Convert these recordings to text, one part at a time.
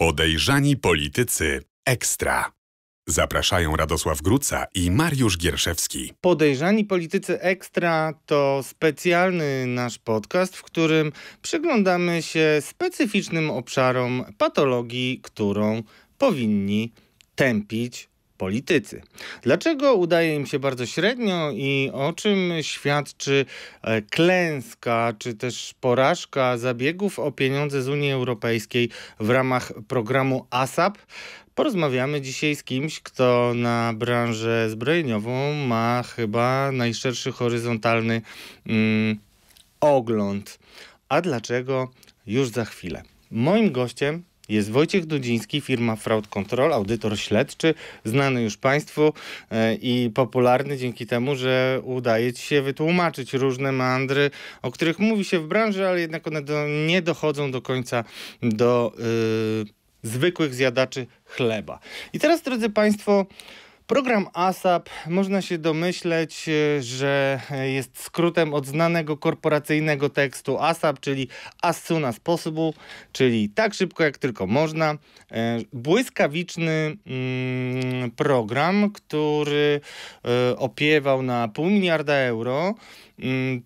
Podejrzani politycy ekstra. Zapraszają Radosław Gruca i Mariusz Gierszewski. Podejrzani politycy ekstra to specjalny nasz podcast, w którym przyglądamy się specyficznym obszarom patologii, którą powinni tępić politycy. Dlaczego udaje im się bardzo średnio i o czym świadczy e, klęska czy też porażka zabiegów o pieniądze z Unii Europejskiej w ramach programu ASAP? Porozmawiamy dzisiaj z kimś, kto na branżę zbrojeniową ma chyba najszerszy horyzontalny mm, ogląd. A dlaczego? Już za chwilę. Moim gościem jest Wojciech Dudziński, firma Fraud Control, audytor śledczy, znany już Państwu e, i popularny dzięki temu, że udaje Ci się wytłumaczyć różne mandry, o których mówi się w branży, ale jednak one do, nie dochodzą do końca do yy, zwykłych zjadaczy chleba. I teraz, drodzy Państwo, Program ASAP można się domyśleć, e, że e, jest skrótem od znanego korporacyjnego tekstu ASAP, czyli as soon as possible, czyli tak szybko jak tylko można. E, błyskawiczny mm, program, który opiewał na pół miliarda euro.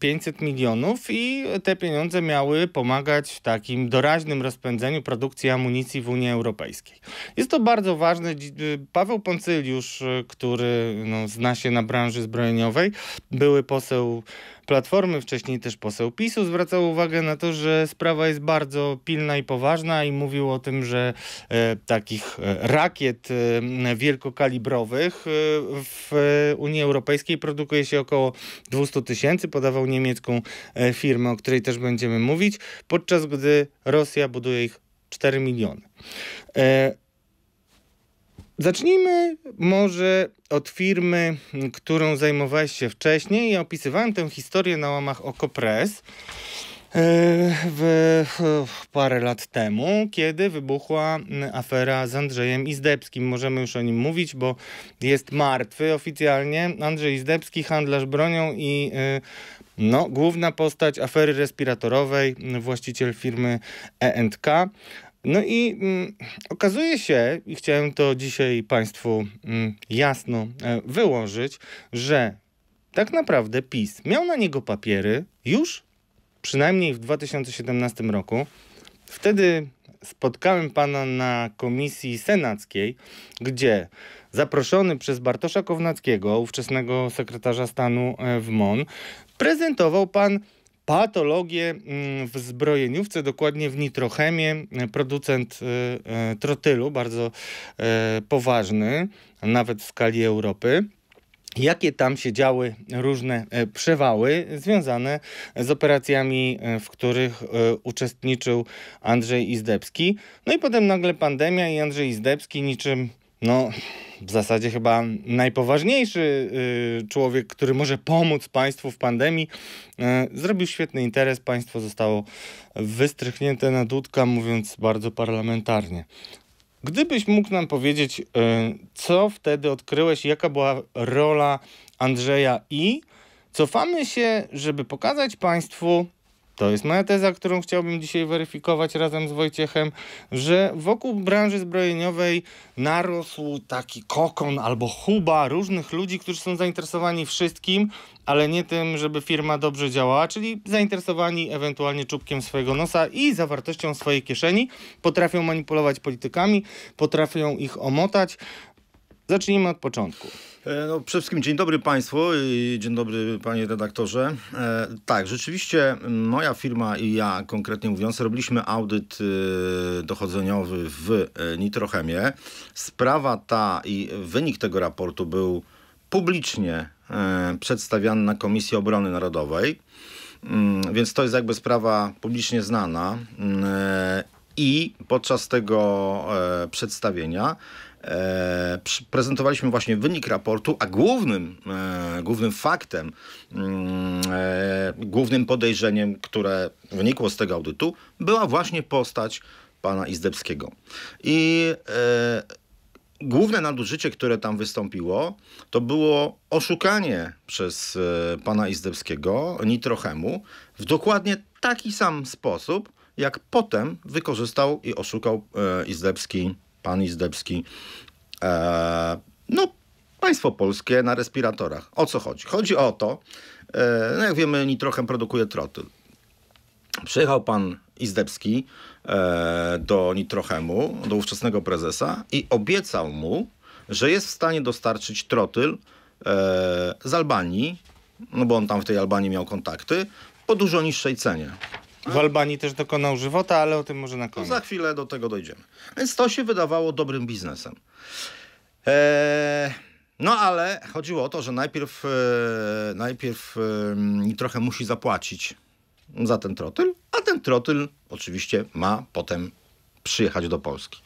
500 mm, milionów i te pieniądze miały pomagać w takim doraźnym rozpędzeniu produkcji amunicji w Unii Europejskiej. Jest to bardzo ważne. Y, Paweł Poncyliusz, y, który no, zna się na branży zbrojeniowej, były poseł Platformy, wcześniej też poseł PiSu zwracał uwagę na to, że sprawa jest bardzo pilna i poważna i mówił o tym, że e, takich e, rakiet e, wielkokalibrowych e, w Unii Europejskiej produkuje się około 200 tysięcy, podawał niemiecką e, firmę, o której też będziemy mówić, podczas gdy Rosja buduje ich 4 miliony. E, Zacznijmy może od firmy, którą zajmowałeś się wcześniej. Ja opisywałem tę historię na łamach Okopres e, w, parę lat temu, kiedy wybuchła afera z Andrzejem Izdebskim. Możemy już o nim mówić, bo jest martwy oficjalnie. Andrzej Izdebski, handlarz bronią i e, no, główna postać afery respiratorowej, właściciel firmy E&K. No i mm, okazuje się, i chciałem to dzisiaj Państwu mm, jasno e, wyłożyć, że tak naprawdę PiS miał na niego papiery już przynajmniej w 2017 roku. Wtedy spotkałem pana na komisji senackiej, gdzie zaproszony przez Bartosza Kownackiego, ówczesnego sekretarza stanu e, w MON, prezentował pan patologię mm, w zbrojeniówce, dokładnie w Nitrochemie, e, producent e, e, trotylu, bardzo poważny, nawet w skali Europy jakie tam się działy różne przewały związane z operacjami, w których uczestniczył Andrzej Izdebski. No i potem nagle pandemia i Andrzej Izdebski niczym, no w zasadzie chyba najpoważniejszy y, człowiek, który może pomóc państwu w pandemii, y, zrobił świetny interes. Państwo zostało wystrychnięte na dudka, mówiąc bardzo parlamentarnie. Gdybyś mógł nam powiedzieć, y, co wtedy odkryłeś, jaka była rola Andrzeja i cofamy się, żeby pokazać Państwu, to jest moja teza, którą chciałbym dzisiaj weryfikować razem z Wojciechem, że wokół branży zbrojeniowej narosł taki kokon albo huba różnych ludzi, którzy są zainteresowani wszystkim, ale nie tym, żeby firma dobrze działała, czyli zainteresowani ewentualnie czubkiem swojego nosa i zawartością swojej kieszeni. Potrafią manipulować politykami, potrafią ich omotać, Zacznijmy od początku. E, no, przede wszystkim dzień dobry Państwu i dzień dobry Panie redaktorze. E, tak, rzeczywiście moja firma i ja konkretnie mówiąc robiliśmy audyt e, dochodzeniowy w e, Nitrochemie. Sprawa ta i wynik tego raportu był publicznie e, przedstawiany na Komisji Obrony Narodowej, mm, więc to jest jakby sprawa publicznie znana. Mm, e, I podczas tego przedstawienia E, prezentowaliśmy właśnie wynik raportu, a głównym, e, głównym faktem, mm, e, głównym podejrzeniem, które wynikło z tego audytu, była właśnie postać pana Izdebskiego. I główne nadużycie, które tam wystąpiło, to było oszukanie przez pana Izdebskiego Nitrochemu w dokładnie taki sam sposób, jak potem wykorzystał i oszukał Izdebski pan Izdebski, e, no państwo polskie na respiratorach. O co chodzi? Chodzi o to, e, no jak wiemy, nitrochem produkuje trotyl. Przyjechał pan Izdebski e, do Nitrochemu, do ówczesnego prezesa i obiecał mu, że jest w stanie dostarczyć trotyl e, z Albanii, no bo on tam w tej Albanii miał kontakty, po dużo niższej cenie. W Albanii też dokonał żywota, ale o tym może na koniec. No za chwilę do tego dojdziemy. Więc to się wydawało dobrym biznesem. Eee, no ale chodziło o to, że najpierw, e, najpierw e, trochę musi zapłacić za ten trotyl, a ten trotyl oczywiście ma potem przyjechać do Polski.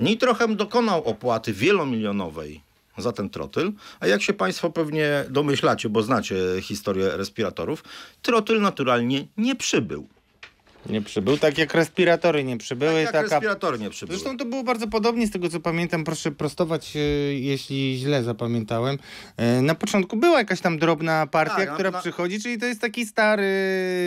Nitrochem dokonał opłaty wielomilionowej za ten trotyl, a jak się Państwo pewnie domyślacie, bo znacie historię respiratorów, trotyl naturalnie nie przybył. Nie przybył, tak jak respiratory nie przybyły. Tak jak taka... respiratory nie przybyły. Zresztą to było bardzo podobnie z tego co pamiętam, proszę prostować e, jeśli źle zapamiętałem. E, na początku była jakaś tam drobna partia, tak, która na... przychodzi, czyli to jest taki stary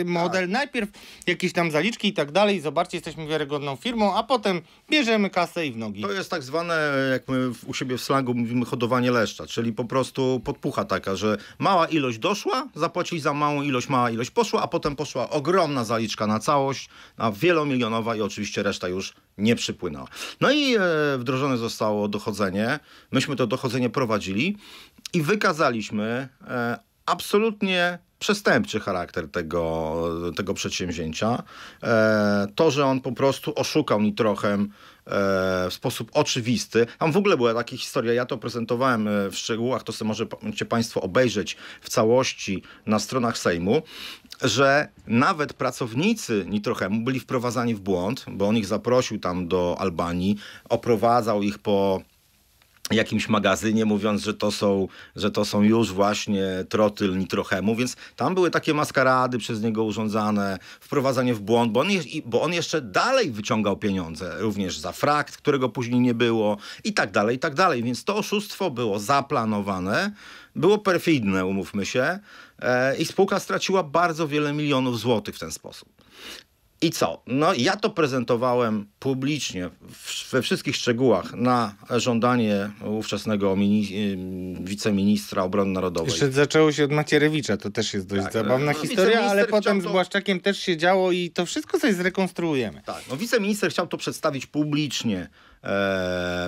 model. Tak. Najpierw jakieś tam zaliczki i tak dalej, zobaczcie jesteśmy wiarygodną firmą, a potem bierzemy kasę i w nogi. To jest tak zwane, jak my u siebie w slangu mówimy hodowanie leszcza, czyli po prostu podpucha taka, że mała ilość doszła, zapłacili za małą ilość, mała ilość poszła, a potem poszła ogromna zaliczka na całą całość na wielomilionowa i oczywiście reszta już nie przypłynęła. No i e, wdrożone zostało dochodzenie. Myśmy to dochodzenie prowadzili i wykazaliśmy e, absolutnie przestępczy charakter tego, tego przedsięwzięcia. E, to, że on po prostu oszukał trochę w sposób oczywisty. Tam w ogóle była taka historia, ja to prezentowałem w szczegółach, to sobie możecie Państwo obejrzeć w całości na stronach Sejmu że nawet pracownicy Nitrochemu byli wprowadzani w błąd, bo on ich zaprosił tam do Albanii, oprowadzał ich po jakimś magazynie, mówiąc, że to są, że to są już właśnie trotyl nitrochemu, więc tam były takie maskarady przez niego urządzane, wprowadzanie w błąd, bo on, je, bo on jeszcze dalej wyciągał pieniądze, również za frakt, którego później nie było i tak dalej, i tak dalej, więc to oszustwo było zaplanowane, było perfidne, umówmy się, e, i spółka straciła bardzo wiele milionów złotych w ten sposób. I co? No ja to prezentowałem publicznie w, we wszystkich szczegółach na żądanie ówczesnego y, wiceministra obrony narodowej. Jeszcze zaczęło się od Macierewicza, to też jest dość tak, zabawna no, historia, ale potem to... z Błaszczakiem też się działo i to wszystko sobie zrekonstruujemy. Tak, no wiceminister chciał to przedstawić publicznie E,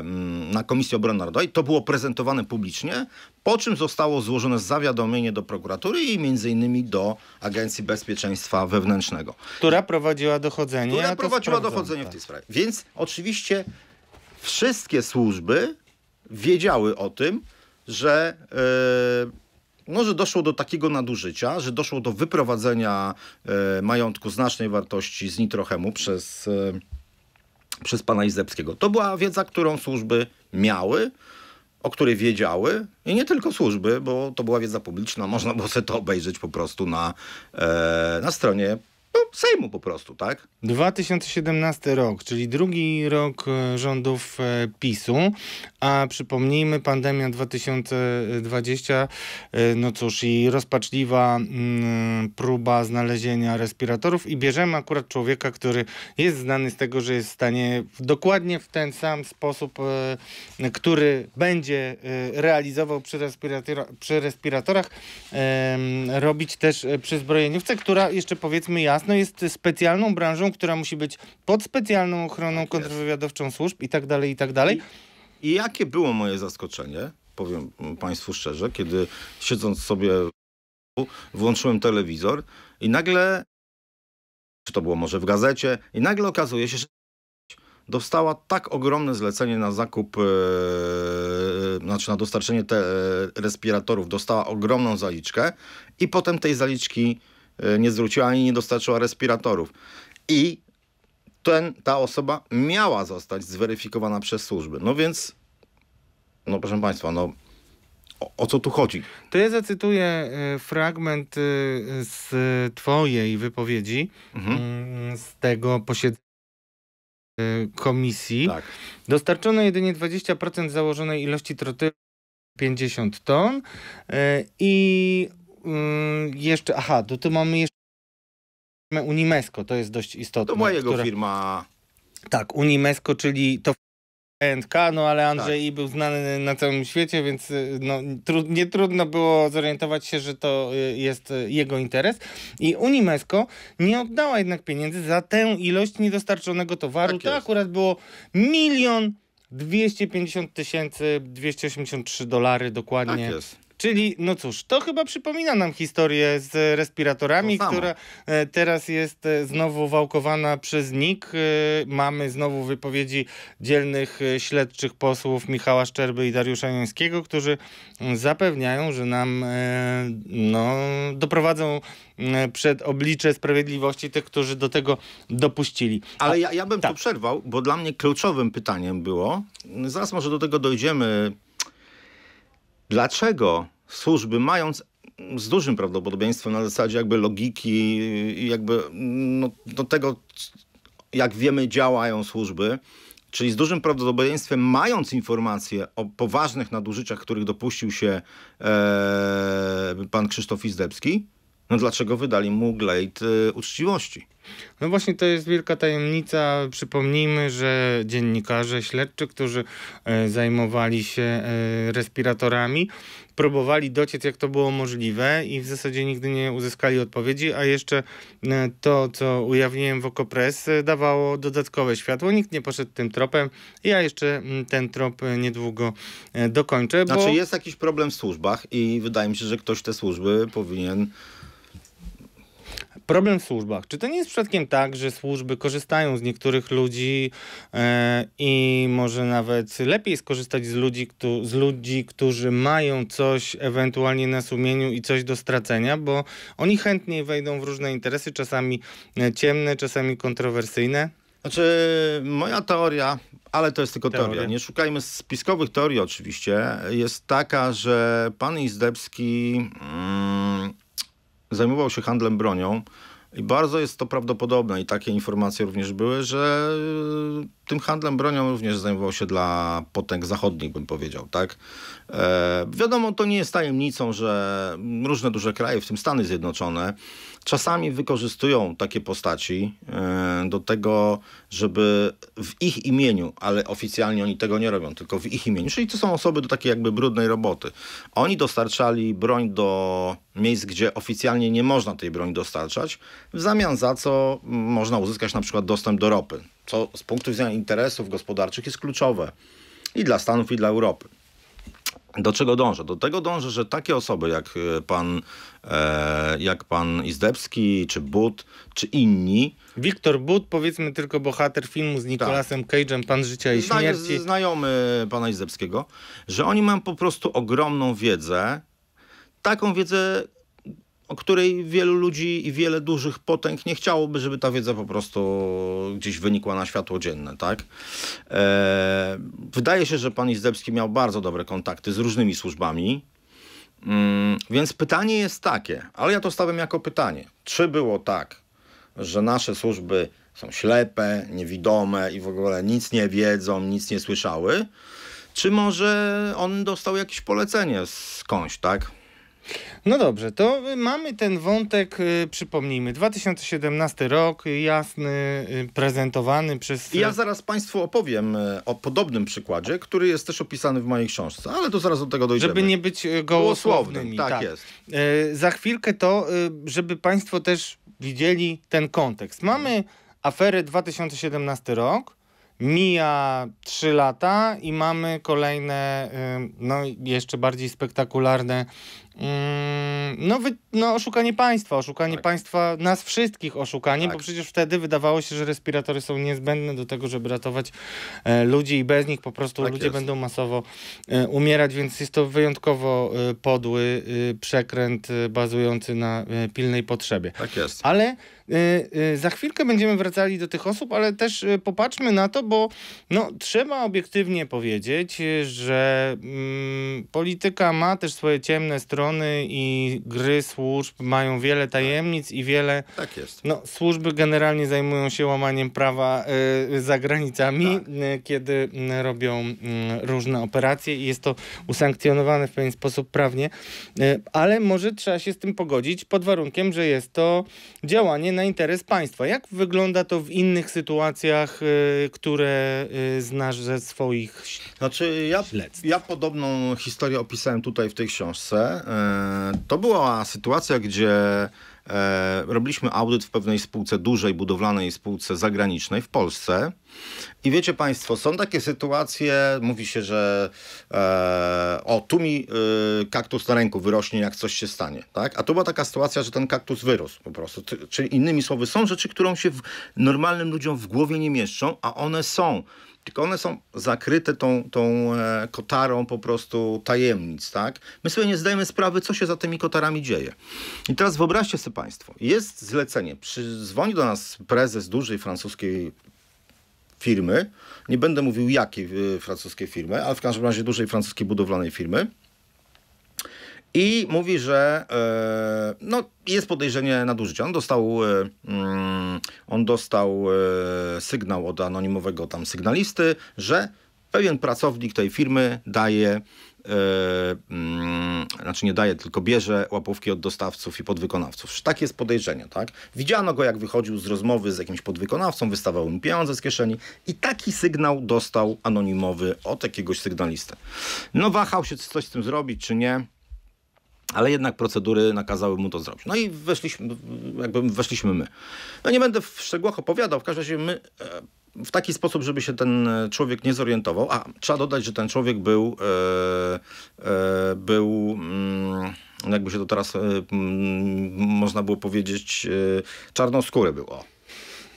mm, na Komisji Obrony Narodowej. To było prezentowane publicznie, po czym zostało złożone zawiadomienie do prokuratury i między innymi do Agencji Bezpieczeństwa Wewnętrznego. Która prowadziła dochodzenie. Która prowadziła dochodzenie w tak. tej sprawie. Więc oczywiście wszystkie służby wiedziały o tym, że... Yy, no, że doszło do takiego nadużycia, że doszło do wyprowadzenia e, majątku znacznej wartości z nitrochemu przez przez pana Izebskiego. To była wiedza, którą służby miały, o której wiedziały i nie tylko służby, bo to była wiedza publiczna, można było sobie to obejrzeć po prostu na, e, na stronie no, Sejmu po prostu, tak? 2017 rok, czyli drugi rok e, rządów e, PiSu, a przypomnijmy pandemia 2020, e, no cóż i rozpaczliwa mm, próba znalezienia respiratorów i bierzemy akurat człowieka, który jest znany z tego, że jest w stanie dokładnie w ten sam sposób, który będzie realizował przy, respirator przy respiratorach, robić też przy zbrojeniówce, która jeszcze powiedzmy jasno no jest specjalną branżą, która musi być pod specjalną ochroną tak kontrwywiadowczą służb i tak dalej, i tak dalej. I, I jakie było moje zaskoczenie, powiem Państwu szczerze, kiedy siedząc sobie włączyłem telewizor i nagle, czy to było może w gazecie, i nagle okazuje się, że dostała tak ogromne zlecenie na zakup, yy, znaczy na dostarczenie te, e, respiratorów, dostała ogromną zaliczkę i potem tej zaliczki Y, nie zwróciła ani nie dostarczyła respiratorów. I ten, ta osoba miała zostać zweryfikowana przez służby. No więc, no proszę Państwa, no o, o, co tu chodzi? To ja zacytuję y, fragment y, z Twojej wypowiedzi mhm. Mm, z tego posiedzenia komisji. Tak. Dostarczono jedynie 20% założonej ilości trotylu 50 ton i Mm, jeszcze, aha, to tu mamy jeszcze Unimesco, to jest dość istotne. To mojego jego która... firma. Tak, Unimesco, czyli to NK, no ale Andrzej tak. był znany na całym świecie, więc y, no, tru, nie trudno było zorientować się, że to y, jest y, jego interes. I Unimesco nie oddała jednak pieniędzy za tę ilość niedostarczonego towaru. Tak to akurat było milion 250 tysięcy 283 dolary dokładnie. Tak jest. Czyli, no cóż, to chyba przypomina nam historię z respiratorami, która e, teraz jest e, znowu wałkowana przez NIK. E, mamy znowu wypowiedzi dzielnych śledczych posłów Michała Szczerby i Dariusza Jońskiego, którzy zapewniają, że nam no, doprowadzą przed oblicze sprawiedliwości tych, którzy do tego dopuścili. Ale ja, ja bym tak. to przerwał, bo dla mnie kluczowym pytaniem było, zaraz może do tego dojdziemy, Dlaczego służby mając z dużym prawdopodobieństwem na zasadzie jakby logiki i jakby no, do tego, jak wiemy, działają służby, czyli z dużym prawdopodobieństwem mając informacje o poważnych nadużyciach, których dopuścił się e, pan Krzysztof Izdebski, no dlaczego wydali mu glejt y, uczciwości? No właśnie to jest wielka tajemnica. Przypomnijmy, że dziennikarze śledczy, którzy e, zajmowali się e, respiratorami, próbowali dociec, jak to było możliwe i w zasadzie nigdy nie uzyskali odpowiedzi, a jeszcze e, to, co ujawniłem w Okopres, dawało dodatkowe światło. Nikt nie poszedł tym tropem. Ja jeszcze ten trop niedługo dokończę. Bo... Znaczy jest jakiś problem w służbach i wydaje mi się, że ktoś te służby powinien problem w służbach. Czy to nie jest przypadkiem tak, że służby korzystają z niektórych ludzi yy, i może nawet lepiej skorzystać z ludzi, kto, z ludzi, którzy mają coś ewentualnie na sumieniu i coś do stracenia, bo oni chętniej wejdą w różne interesy, czasami e, ciemne, czasami kontrowersyjne? Znaczy, moja teoria, ale to jest tylko teoria. teoria. nie szukajmy spiskowych teorii oczywiście, jest taka, że pan Izdebski mm, zajmował się handlem bronią. I bardzo jest to prawdopodobne i takie informacje również były, że y, tym handlem bronią również zajmował się dla potęg zachodnich, bym powiedział, tak? E, wiadomo, to nie jest tajemnicą, że różne duże kraje, w tym Stany Zjednoczone, czasami wykorzystują takie postaci e, do tego, żeby w ich imieniu, ale oficjalnie oni tego nie robią, tylko w ich imieniu, czyli to są osoby do takiej jakby brudnej roboty. Oni dostarczali broń do miejsc, gdzie oficjalnie nie można tej broń dostarczać, w zamian za co można uzyskać na przykład dostęp do ropy, co z punktu widzenia interesów gospodarczych jest kluczowe i dla Stanów, i dla Europy. Do czego dążę? Do tego dążę, że takie osoby jak e, pan, e, jak pan Izdebski, czy But, czy inni. Wiktor But, powiedzmy tylko bohater filmu z Nikolasem tak. Cage'em, Pan Życia i Zna Śmierci. Znajomy pana Izdebskiego, że oni mają po prostu ogromną wiedzę, taką wiedzę, o której wielu ludzi i wiele dużych potęg nie chciałoby, żeby ta wiedza po prostu gdzieś wynikła na światło dzienne, tak? Eee, wydaje się, że pan Izdebski miał bardzo dobre kontakty z różnymi służbami, mm, więc pytanie jest takie, ale ja to stawiam jako pytanie. Czy było tak, że nasze służby są ślepe, niewidome i w ogóle nic nie wiedzą, nic nie słyszały? Czy może on dostał jakieś polecenie skądś, tak? No dobrze, to mamy ten wątek, y, przypomnijmy, 2017 rok, jasny, y, prezentowany przez... Ja zaraz Państwu opowiem y, o podobnym przykładzie, który jest też opisany w mojej książce, ale to zaraz do tego dojdziemy. Żeby nie być gołosłownym Tak, tak, jest. Za chwilkę to, żeby Państwo też widzieli ten kontekst. Mamy aferę 2017 rok, Mija 3 lata i mamy kolejne, no jeszcze bardziej spektakularne Mm, no, wy, no oszukanie państwa, oszukanie tak. państwa, nas wszystkich oszukanie, tak. bo przecież wtedy wydawało się, że respiratory są niezbędne do tego, żeby ratować e, ludzi i bez nich po prostu tak ludzie jest. będą masowo e, umierać, więc jest to wyjątkowo e, podły e, przekręt e, bazujący na e, pilnej potrzebie. Tak jest. Ale Y, y, za chwilkę będziemy wracali do tych osób, ale też y, popatrzmy na to, bo no, trzeba obiektywnie powiedzieć, że mm, polityka ma też swoje ciemne strony i gry służb mają wiele tak. tajemnic i wiele. Tak jest. No, służby generalnie zajmują się łamaniem prawa y, za granicami, tak. y, kiedy mm, robią y, różne operacje i jest to usankcjonowane w pewien sposób prawnie, ale może trzeba się z tym pogodzić pod warunkiem, że jest to działanie na interes państwa. Jak wygląda to w innych sytuacjach, y, które y, znasz ze swoich Znaczy ja, ja podobną historię opisałem tutaj w tej książce. E, to była sytuacja, gdzie e, robiliśmy audyt w pewnej spółce dużej, budowlanej spółce zagranicznej w Polsce. I wiecie Państwo, są takie sytuacje, mówi się, że e, o, tu mi e, kaktus na ręku wyrośnie, jak coś się stanie, tak? A tu była taka sytuacja, że ten kaktus wyrósł po prostu. Czyli innymi słowy, są rzeczy, które się w, normalnym ludziom w głowie nie mieszczą, a one są. Tylko one są zakryte tą, tą e, kotarą po prostu tajemnic, tak? My sobie nie zdajemy sprawy, co się za tymi kotarami dzieje. I teraz wyobraźcie sobie Państwo, jest zlecenie, dzwoni do nas prezes dużej francuskiej firmy, nie będę mówił jakiej e, francuskiej firmy, ale w każdym razie dużej francuskiej budowlanej firmy, i mówi, że e, no, jest podejrzenie nadużycia. On dostał, e, mm, on dostał e, sygnał od anonimowego tam sygnalisty, że pewien pracownik tej firmy daje mm, znaczy nie daje, tylko bierze łapówki od dostawców i podwykonawców. Tak jest podejrzenie, tak? Widziano go, jak wychodził z rozmowy z jakimś podwykonawcą, wystawał mu pieniądze z kieszeni i taki sygnał dostał anonimowy od jakiegoś sygnalisty. No wahał się, czy coś z tym zrobić, czy nie ale jednak procedury nakazały mu to zrobić. No i weszliśmy, jakby weszliśmy my. No nie będę w szczegółach opowiadał, w każdym razie my e, w taki sposób, żeby się ten człowiek nie zorientował, a trzeba dodać, że ten człowiek był, e, e, był mm, jakby się to teraz e, mm, można było powiedzieć, e, czarnoskóry był, o.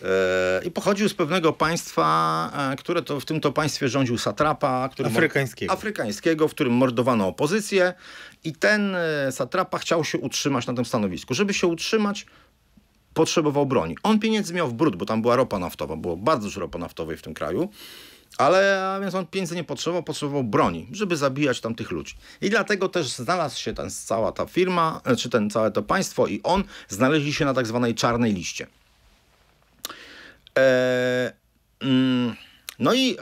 E, I pochodził z pewnego państwa, e, które to w tym to państwie rządził satrapa, afrykańskiego. afrykańskiego, w którym mordowano opozycję. I ten e, satrapa chciał się utrzymać na tym stanowisku. Żeby się utrzymać, potrzebował broni. On pieniędzy miał w brud, bo tam była ropa naftowa, było bardzo dużo ropa naftowej w tym kraju, ale więc on pieniędzy nie potrzebował, potrzebował broni, żeby zabijać tam tych ludzi. I dlatego też znalazł się ten, cała ta firma, e, czy ten całe to państwo i on znaleźli się na tak zwanej czarnej liście. Eee, no i e,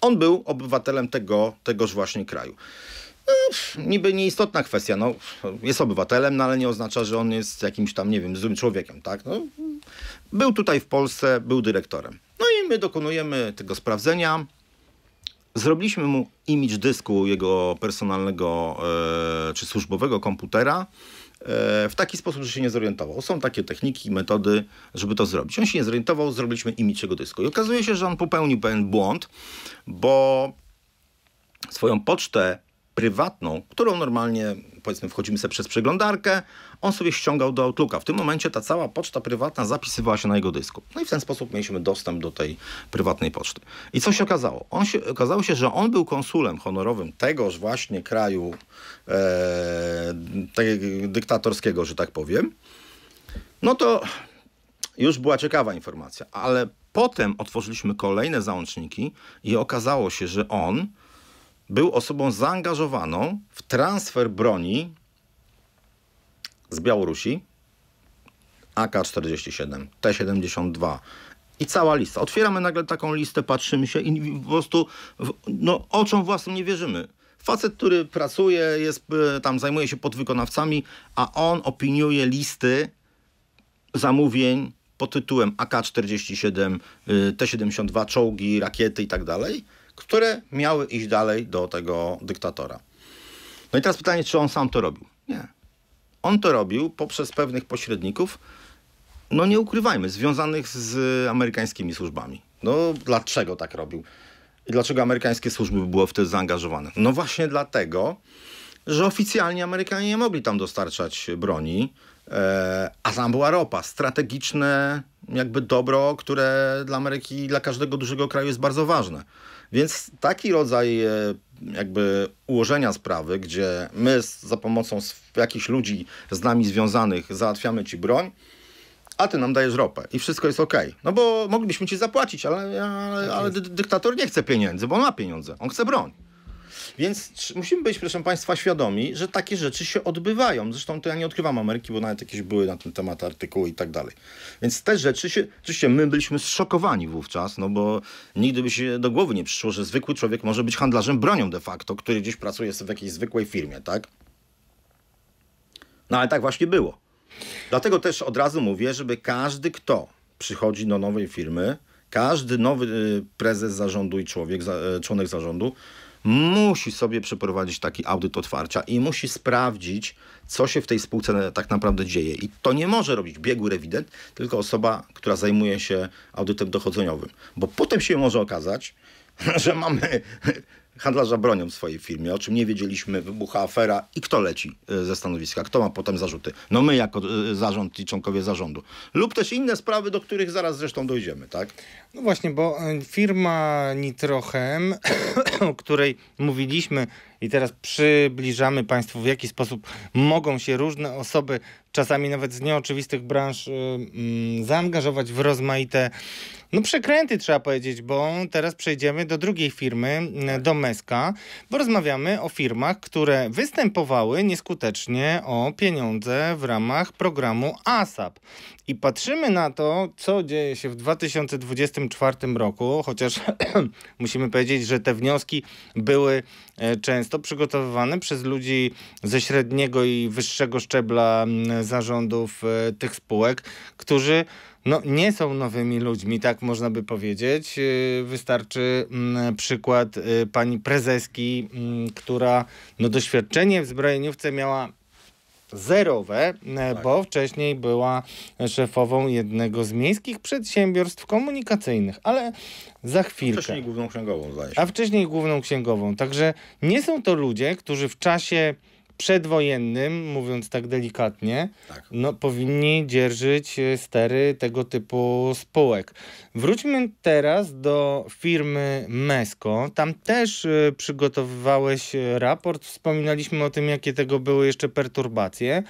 on był obywatelem tego, tegoż właśnie kraju. No, niby nieistotna kwestia. No, jest obywatelem, no, ale nie oznacza, że on jest jakimś tam, nie wiem, złym człowiekiem. Tak? No, był tutaj w Polsce, był dyrektorem. No i my dokonujemy tego sprawdzenia. Zrobiliśmy mu image dysku jego personalnego e, czy służbowego komputera e, w taki sposób, że się nie zorientował. Są takie techniki, metody, żeby to zrobić. On się nie zorientował, zrobiliśmy image jego dysku. I okazuje się, że on popełnił pewien błąd, bo swoją pocztę prywatną, którą normalnie powiedzmy wchodzimy sobie przez przeglądarkę, on sobie ściągał do Outlooka. W tym momencie ta cała poczta prywatna zapisywała się na jego dysku. No i w ten sposób mieliśmy dostęp do tej prywatnej poczty. I co się okazało? On się, okazało się, że on był konsulem honorowym tegoż właśnie kraju e, te, tak dyktatorskiego, że tak powiem. No to już była ciekawa informacja, ale potem otworzyliśmy kolejne załączniki i okazało się, że on był osobą zaangażowaną w transfer broni z Białorusi AK-47, T-72 i cała lista. Otwieramy nagle taką listę, patrzymy się i po prostu no, oczom własnym nie wierzymy. Facet, który pracuje, jest, e, tam zajmuje się podwykonawcami, a on opiniuje listy zamówień pod tytułem AK-47, e, T-72, czołgi, rakiety i tak dalej które miały iść dalej do tego dyktatora. No i teraz pytanie, czy on sam to robił? Nie. On to robił poprzez pewnych pośredników, no nie ukrywajmy, związanych z amerykańskimi służbami. No dlaczego tak robił? I dlaczego amerykańskie służby były w to zaangażowane? No właśnie dlatego, że oficjalnie Amerykanie nie mogli tam dostarczać broni, e, a tam była ropa, strategiczne jakby dobro, które dla Ameryki, dla każdego dużego kraju jest bardzo ważne. Więc taki rodzaj e, jakby ułożenia sprawy, gdzie my za pomocą jakichś ludzi z nami związanych załatwiamy ci broń, a ty nam dajesz ropę i wszystko jest okej. No bo moglibyśmy ci zapłacić, ale, ale, tak ale dyktator nie chce pieniędzy, bo on ma pieniądze, on chce broń. Więc musimy być, proszę Państwa, świadomi, że takie rzeczy się odbywają. Zresztą to ja nie odkrywam Ameryki, bo nawet jakieś były na ten temat artykuły i tak dalej. Więc te rzeczy się, oczywiście my byliśmy zszokowani wówczas, no bo nigdy by się do głowy nie przyszło, że zwykły człowiek może być handlarzem bronią de facto, który gdzieś pracuje w jakiejś zwykłej firmie, tak? No ale tak właśnie było. Dlatego też od razu mówię, żeby każdy, kto przychodzi do nowej firmy, każdy nowy y, prezes zarządu i człowiek, y, członek zarządu musi sobie przeprowadzić taki audyt otwarcia i musi sprawdzić, co się w tej spółce tak naprawdę dzieje. I to nie może robić biegły rewident, tylko osoba, która zajmuje się audytem dochodzeniowym. Bo potem się może okazać, że mamy handlarza bronią w swojej firmie, o czym nie wiedzieliśmy, wybucha afera i kto leci e, ze stanowiska, kto ma potem zarzuty. No my jako e, zarząd i członkowie zarządu. Lub też inne sprawy, do których zaraz zresztą dojdziemy, tak? No właśnie, bo e, firma Nitrochem, o której mówiliśmy, i teraz przybliżamy Państwu, w jaki sposób mogą się różne osoby, czasami nawet z nieoczywistych branż, y, mm, zaangażować w rozmaite no przekręty trzeba powiedzieć, bo teraz przejdziemy do drugiej firmy, y, tak. do Meska, bo rozmawiamy o firmach, które występowały nieskutecznie o pieniądze w ramach programu ASAP. I patrzymy na to, co dzieje się w 2024 roku, chociaż musimy powiedzieć, że te wnioski były E, często przygotowywane przez ludzi ze średniego i wyższego szczebla zarządów e, tych spółek, którzy no, nie są nowymi ludźmi, tak można by powiedzieć. E, wystarczy przykład pani prezeski, która no, doświadczenie w zbrojeniówce miała zerowe, e, tak. bo wcześniej była szefową jednego z miejskich przedsiębiorstw komunikacyjnych, ale za chwilkę. A wcześniej główną księgową, zdaje się. A wcześniej główną księgową. Także nie są to ludzie, którzy w czasie przedwojennym, mówiąc tak delikatnie, tak. No, powinni dzierżyć e, stery tego typu spółek. Wróćmy teraz do firmy Mesko. Tam też e, przygotowywałeś e, raport, wspominaliśmy o tym, jakie tego były jeszcze perturbacje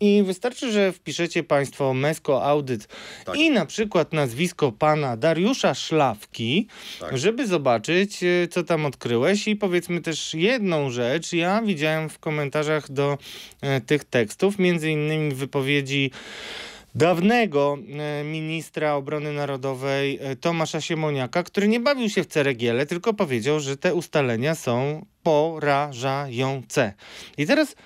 i wystarczy, że wpiszecie Państwo Mesko Audyt tak. i na przykład nazwisko pana Dariusza Szlawki, tak. żeby zobaczyć, co tam odkryłeś i powiedzmy też jedną rzecz, ja widziałem w komentarzach komentarzach do e, tych tekstów, między innymi wypowiedzi dawnego e, ministra obrony narodowej e, Tomasza Siemoniaka, który nie bawił się w ceregiele, tylko powiedział, że te ustalenia są porażające. I teraz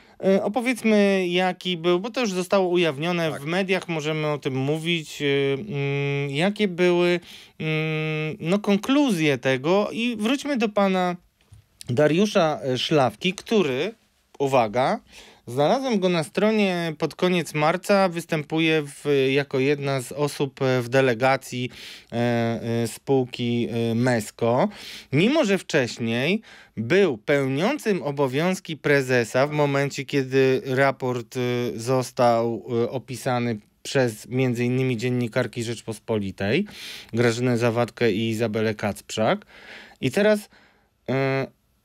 Opowiedzmy, jaki był, bo to już zostało ujawnione tak. w mediach, możemy o tym mówić. Mm, jakie były mm, no, konkluzje tego? I wróćmy do pana Dariusza Szlawki, który uwaga, znalazłem go na stronie pod koniec marca. Występuje w, jako jedna z osób e, w delegacji e, e, spółki MESCO. Mimo, że wcześniej był pełniącym obowiązki prezesa w momencie, kiedy raport został opisany przez m.in. dziennikarki Rzeczpospolitej, Grażynę Zawadkę i Izabelę Kacprzak. I teraz, yy,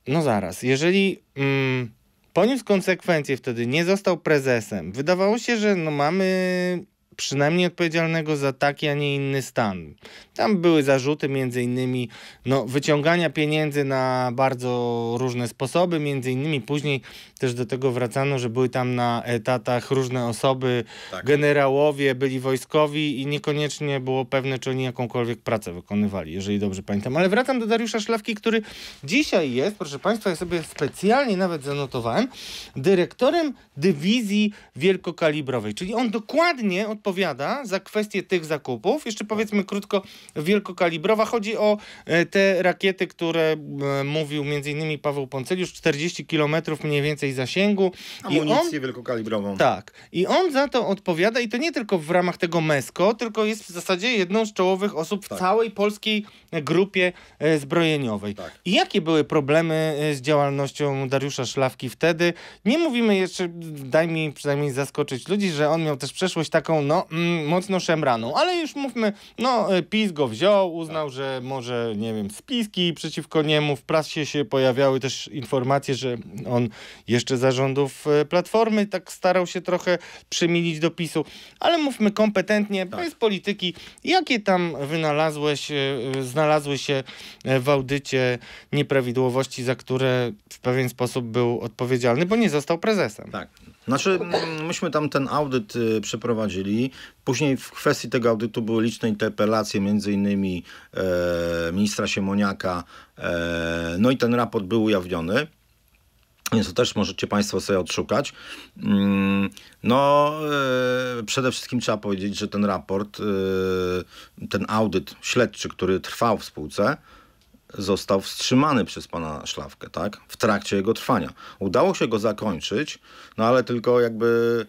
no zaraz, jeżeli... Yy, Poniósł konsekwencje wtedy, nie został prezesem. Wydawało się, że no mamy przynajmniej odpowiedzialnego za taki, a nie inny stan. Tam były zarzuty między innymi no, wyciągania pieniędzy na bardzo różne sposoby, między innymi później też do tego wracano, że były tam na etatach różne osoby, tak. generałowie, byli wojskowi i niekoniecznie było pewne, czy oni jakąkolwiek pracę wykonywali, jeżeli dobrze pamiętam. Ale wracam do Dariusza Szlawki, który dzisiaj jest, proszę Państwa, ja sobie specjalnie nawet zanotowałem, dyrektorem dywizji wielkokalibrowej, czyli on dokładnie odpowiada za kwestie tych zakupów. Jeszcze tak. powiedzmy krótko, wielkokalibrowa. Chodzi o e, te rakiety, które e, mówił m.in. Paweł Poncyliusz, 40 km mniej więcej zasięgu. Amunicję on, wielkokalibrową. Tak. I on za to odpowiada i to nie tylko w ramach tego MESCO, tylko jest w zasadzie jedną z czołowych osób w tak. całej polskiej e, grupie e, zbrojeniowej. Tak. I jakie były problemy e, z działalnością Dariusza Szlawki wtedy? Nie mówimy jeszcze, daj mi przynajmniej zaskoczyć ludzi, że on miał też przeszłość taką, no, mm, mocno szemraną, ale już mówmy, no, PiS go wziął, uznał, tak. że może, nie wiem, spiski przeciwko niemu, w prasie się pojawiały też informacje, że on jest jeszcze zarządów e, Platformy, tak starał się trochę przymilić do PiSu. Ale mówmy kompetentnie, tak. bez polityki, jakie tam wynalazłeś, e, znalazły się e, w audycie nieprawidłowości, za które w pewien sposób był odpowiedzialny, bo nie został prezesem. Tak. Znaczy, mm, myśmy tam ten audyt y, przeprowadzili. Później w kwestii tego audytu były liczne interpelacje, między innymi e, ministra Siemoniaka. E, no i ten raport był ujawniony. Więc to też możecie Państwo sobie odszukać. Mm, no, e, przede wszystkim trzeba powiedzieć, że ten raport, e, ten audyt śledczy, który trwał w spółce, został wstrzymany przez pana Szlawkę, tak? W trakcie jego trwania. Udało się go zakończyć, no ale tylko jakby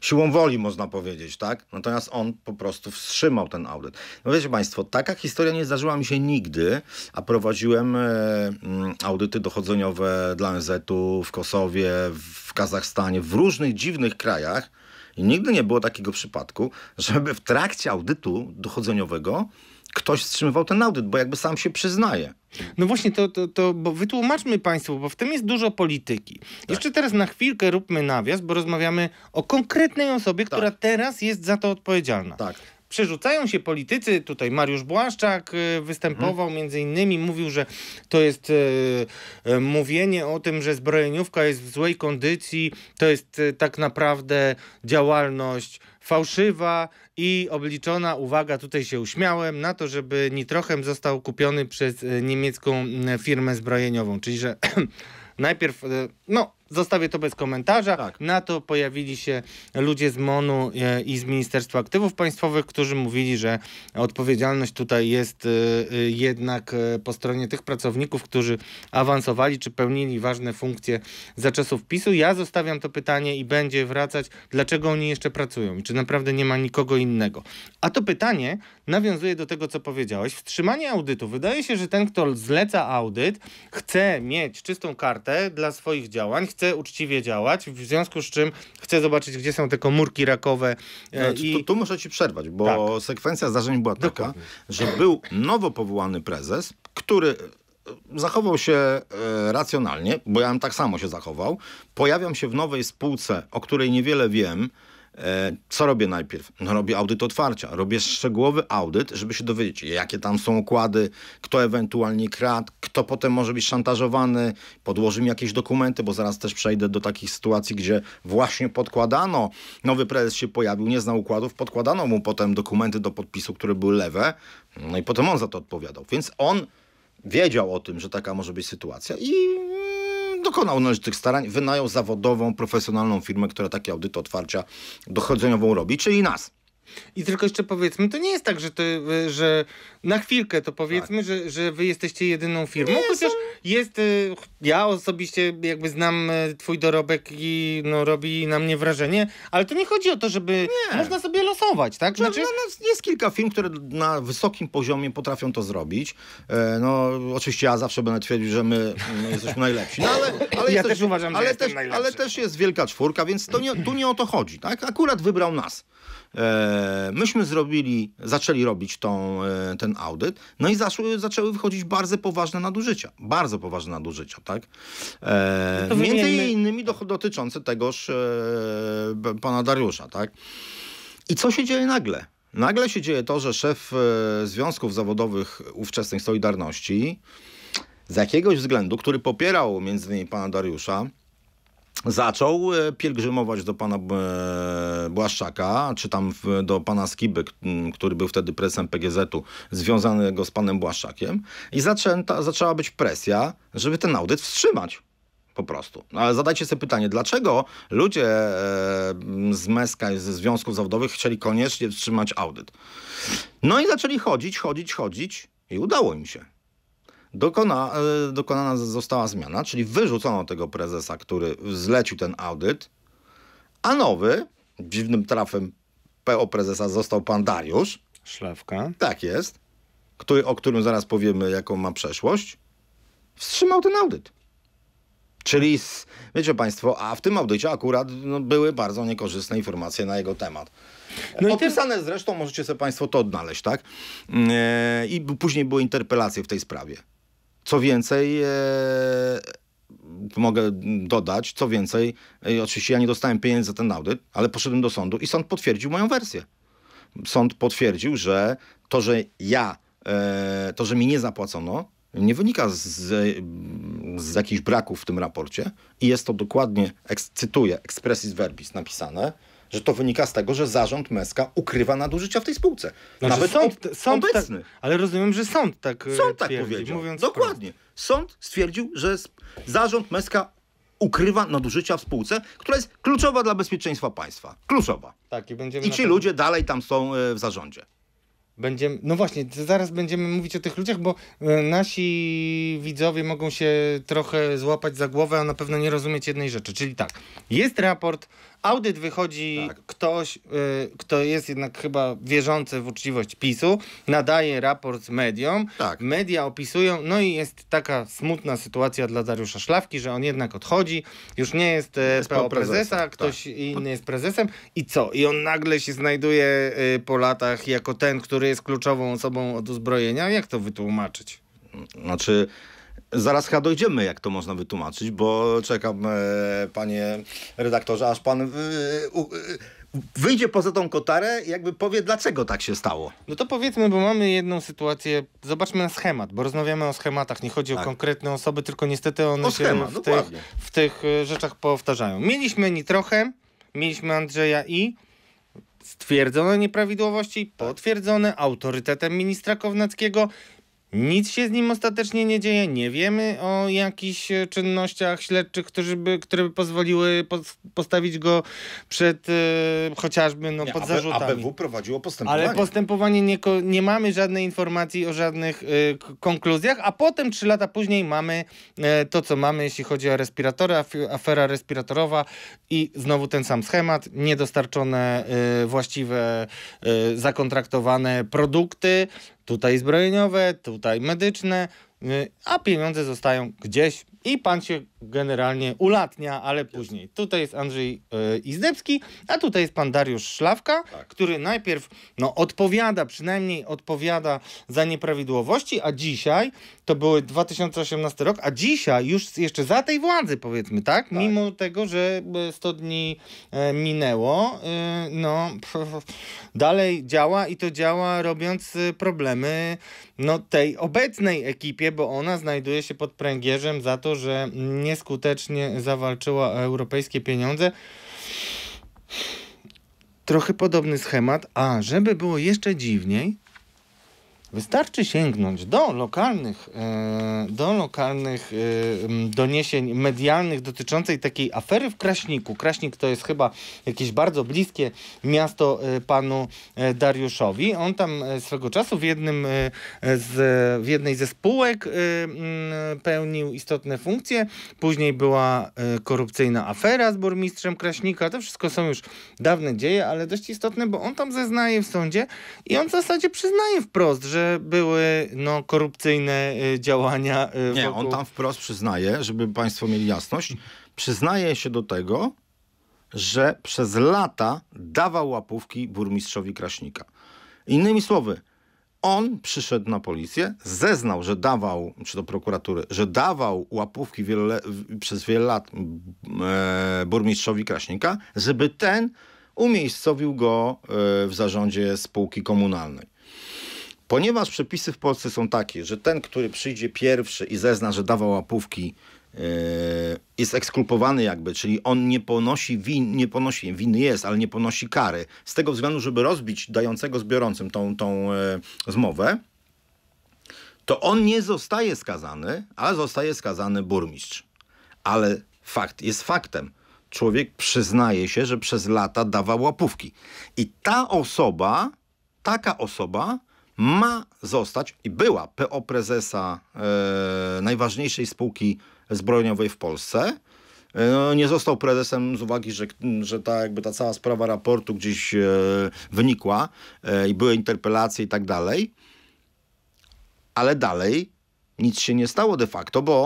siłą woli, można powiedzieć, tak? Natomiast on po prostu wstrzymał ten audyt. No wiecie Państwo, taka historia nie zdarzyła mi się nigdy, a prowadziłem e, mm, audyty dochodzeniowe dla NZ-u w Kosowie, w Kazachstanie, w różnych dziwnych krajach. I nigdy nie było takiego przypadku, żeby w trakcie audytu dochodzeniowego ktoś wstrzymywał ten audyt, bo jakby sam się przyznaje. No właśnie, to, to, to bo wytłumaczmy Państwu, bo w tym jest dużo polityki. Tak. Jeszcze teraz na chwilkę róbmy nawias, bo rozmawiamy o konkretnej osobie, tak. która teraz jest za to odpowiedzialna. Tak przerzucają się politycy. Tutaj Mariusz Błaszczak y, występował, mhm. między innymi mówił, że to jest y, y, mówienie o tym, że zbrojeniówka jest w złej kondycji, to jest tak naprawdę działalność fałszywa i obliczona, uwaga, tutaj się uśmiałem, na to, żeby nitrochem został kupiony przez niemiecką firmę zbrojeniową. Czyli, że najpierw, no, Zostawię to bez komentarza. Tak. Na to pojawili się ludzie z MONU e, i z Ministerstwa Aktywów Państwowych, którzy mówili, że odpowiedzialność tutaj jest e, e, jednak po stronie tych pracowników, którzy awansowali czy pełnili ważne funkcje za czasów PiSu. Ja zostawiam to pytanie i będzie wracać, dlaczego oni jeszcze pracują i czy naprawdę nie ma nikogo innego. A to pytanie nawiązuje do tego, co powiedziałeś. Wstrzymanie audytu. Wydaje się, że ten, kto zleca audyt, chce mieć czystą kartę dla swoich działań, chce uczciwie działać, w związku z czym chce zobaczyć, gdzie są te komórki rakowe. E, znaczy, i... tu, tu muszę ci przerwać, bo tak. sekwencja zdarzeń była taka, Dokładnie. że był nowo powołany prezes, który e, zachował się e, racjonalnie, bo ja bym tak samo się zachował. Pojawiam się w nowej spółce, o której niewiele wiem, E, co robię najpierw? No robię audyt otwarcia. Robię szczegółowy audyt, żeby się dowiedzieć, jakie tam są układy, kto ewentualnie kradł, kto potem może być szantażowany, podłoży mi jakieś dokumenty, bo zaraz też przejdę do takich sytuacji, gdzie właśnie podkładano, nowy prezes się pojawił, nie znał układów, podkładano mu potem dokumenty do podpisu, które były lewe, no i potem on za to odpowiadał. Więc on wiedział o tym, że taka może być sytuacja i dokonał tych starań, wynajął zawodową, profesjonalną firmę, która takie audyty otwarcia dochodzeniową robi, czyli nas. I tylko jeszcze powiedzmy, to nie jest tak, że, że na chwilkę to powiedzmy, tak. że, że wy jesteście jedyną firmą, nie, chociaż jest, y, ja osobiście jakby znam y, twój dorobek i no, robi na mnie wrażenie, ale to nie chodzi o to, żeby nie. można sobie losować, tak? No, znaczy... No, no, jest kilka firm, które na wysokim poziomie potrafią to zrobić. E, no oczywiście ja zawsze będę twierdził, że my jesteśmy najlepsi. No, ale, ale ja też uważam, ale że też, najlepszy. Ale też jest wielka czwórka, więc to nie, tu nie o to chodzi, tak? Akurat wybrał nas. E, myśmy zrobili, zaczęli robić tą, e, ten audyt, no i zaszły, zaczęły wychodzić bardzo poważne nadużycia. Bardzo poważne nadużycia, tak? E, no między innymi do, dotyczące tegoż pana Dariusza, tak? I co się dzieje nagle? Nagle się dzieje to, że szef związków zawodowych ówczesnej Solidarności z jakiegoś względu, który popierał między innymi pana Dariusza, Zaczął e, pielgrzymować do pana e, Błaszczaka, czy tam do pana Skiby, który był wtedy prezesem PGZ-u, związanego z panem Błaszczakiem. I zaczęta, zaczęła być presja, żeby ten audyt wstrzymać po prostu. No ale zadajcie sobie pytanie, dlaczego ludzie e, z Meska ze związków zawodowych chcieli koniecznie wstrzymać audyt? No i zaczęli chodzić, chodzić, chodzić i udało im się dokona, e, dokonana została zmiana, czyli wyrzucono tego prezesa, który zlecił ten audyt, a nowy, dziwnym trafem PO prezesa został pan Dariusz. Szlawka. Tak jest. Który, o którym zaraz powiemy, jaką ma przeszłość. Wstrzymał ten audyt. Czyli, wiecie Państwo, a w tym audycie akurat no, były bardzo niekorzystne informacje na jego temat. No Opisane te... zresztą, możecie sobie Państwo to odnaleźć, tak? Yy, I później były interpelacje w tej sprawie. Co więcej, e, mogę dodać, co więcej, e, oczywiście ja nie dostałem pieniędzy za ten audyt, ale poszedłem do sądu i sąd potwierdził moją wersję. Sąd potwierdził, że to, że ja, e, to, że mi nie zapłacono, nie wynika z, z jakichś braków w tym raporcie i jest to dokładnie, cytuję, expressis verbis napisane, że to wynika z tego, że zarząd Meska ukrywa nadużycia w tej spółce. Znaczy, Nawet sąd, sąd, obecny. Tak, ale rozumiem, że sąd tak e, Sąd tak twierdzi, powiedział. Dokładnie. Wprost. Sąd stwierdził, że zarząd Meska ukrywa nadużycia w spółce, która jest kluczowa dla bezpieczeństwa państwa. Kluczowa. Tak, i, będziemy I ci ten... ludzie dalej tam są e, w zarządzie. Będziemy, no właśnie, zaraz będziemy mówić o tych ludziach, bo e, nasi widzowie mogą się trochę złapać za głowę, a na pewno nie rozumieć jednej rzeczy. Czyli tak, jest raport audyt wychodzi tak. ktoś, y, kto jest jednak chyba wierzący w uczciwość PiSu, nadaje raport z mediom, tak. media opisują, no i jest taka smutna sytuacja dla Dariusza Szlawki, że on jednak odchodzi, już nie jest, e, jest prezesa, prezesa tak. ktoś tak. inny jest prezesem i co? I on nagle się znajduje y, po latach jako ten, który jest kluczową osobą od uzbrojenia. Jak to wytłumaczyć? Znaczy... No, Zaraz chyba dojdziemy, jak to można wytłumaczyć, bo czekam, e, panie redaktorze, aż pan wy, e, u, e, wyjdzie poza tą kotarę i jakby powie, dlaczego tak się stało. No to powiedzmy, bo mamy jedną sytuację, zobaczmy na schemat, bo rozmawiamy o schematach, nie chodzi tak. o konkretne osoby, tylko niestety one o się no w, tych, w e, tych rzeczach powtarzają. Mieliśmy ni trochę, mieliśmy Andrzeja i stwierdzone nieprawidłowości, potwierdzone autorytetem ministra Kownackiego nic się z nim ostatecznie nie dzieje. Nie wiemy o jakichś e, czynnościach śledczych, którzy by, które by pozwoliły postawić go przed e, chociażby no, nie, pod zarzutami. ABW prowadziło postępowanie. Ale postępowanie nie, nie mamy żadnej informacji o żadnych e, konkluzjach, a potem trzy lata później mamy e, to, co mamy, jeśli chodzi o respiratory, af afera respiratorowa i znowu ten sam schemat, niedostarczone e, właściwe, e, zakontraktowane produkty, Tutaj zbrojeniowe, tutaj medyczne, y, a pieniądze zostają gdzieś i pan się generalnie ulatnia, ale później. Tutaj jest Andrzej e, Izdebski, a tutaj jest pan Dariusz Szlawka, tak. który najpierw no, odpowiada, przynajmniej odpowiada za nieprawidłowości, a dzisiaj, to był 2018 rok, a dzisiaj już jeszcze za tej władzy powiedzmy, tak? tak. Mimo tego, że 100 e, dni e, minęło, no pff, dalej działa i to działa robiąc problemy no, tej obecnej ekipie, bo ona znajduje się pod pręgierzem za to, że nieskutecznie zawalczyła o europejskie pieniądze. Trochę podobny schemat, a żeby było jeszcze dziwniej, Wystarczy sięgnąć do lokalnych, e, do lokalnych e, doniesień medialnych dotyczących takiej afery w Kraśniku. Kraśnik to jest chyba jakieś bardzo bliskie miasto e, panu Dariuszowi. On tam swego czasu w, jednym z, w jednej ze spółek pełnił istotne funkcje. Później była korupcyjna afera z burmistrzem Kraśnika. To wszystko są już dawne dzieje, ale dość istotne, bo on tam zeznaje w sądzie i on w zasadzie przyznaje wprost, że że były no, korupcyjne y, działania. Y, Nie, wokół... on tam wprost przyznaje, żeby Państwo mieli jasność, przyznaje się do tego, że przez lata dawał łapówki burmistrzowi Kraśnika. Innymi słowy, on przyszedł na policję, zeznał, że dawał, czy do prokuratury, że dawał łapówki wiele, przez wiele lat e, burmistrzowi Kraśnika, żeby ten umiejscowił go e, w zarządzie spółki komunalnej. Ponieważ przepisy w Polsce są takie, że ten, który przyjdzie pierwszy i zezna, że dawał łapówki, yy, jest ekskulpowany jakby, czyli on nie ponosi win, nie ponosi, winy jest, ale nie ponosi kary. Z tego względu, żeby rozbić dającego z biorącym tą, tą yy, zmowę, to on nie zostaje skazany, ale zostaje skazany burmistrz. Ale fakt jest faktem. Człowiek przyznaje się, że przez lata dawał łapówki. I ta osoba, taka osoba ma zostać i była PO prezesa e, najważniejszej spółki zbrojeniowej w Polsce. E, no, nie został prezesem z uwagi, że, że ta, jakby ta cała sprawa raportu gdzieś e, wynikła e, i były interpelacje i tak dalej. Ale dalej nic się nie stało de facto, bo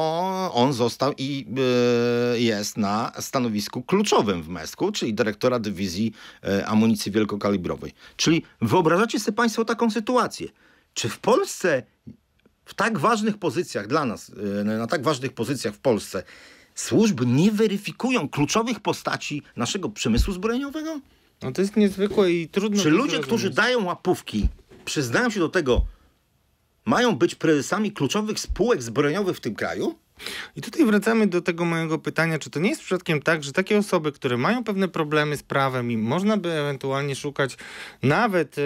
on został i e, jest na stanowisku kluczowym w Mesku, czyli dyrektora dywizji e, amunicji wielkokalibrowej. Czyli wyobrażacie sobie Państwo taką sytuację. Czy w Polsce w tak ważnych pozycjach dla nas, e, na tak ważnych pozycjach w Polsce, służby nie weryfikują kluczowych postaci naszego przemysłu zbrojeniowego? No to jest niezwykłe i trudno. Czy ludzie, zrozumieć. którzy dają łapówki, przyznają się do tego, mają być prezesami kluczowych spółek zbrojeniowych w tym kraju? I tutaj wracamy do tego mojego pytania, czy to nie jest przypadkiem tak, że takie osoby, które mają pewne problemy z prawem i można by ewentualnie szukać nawet e, e,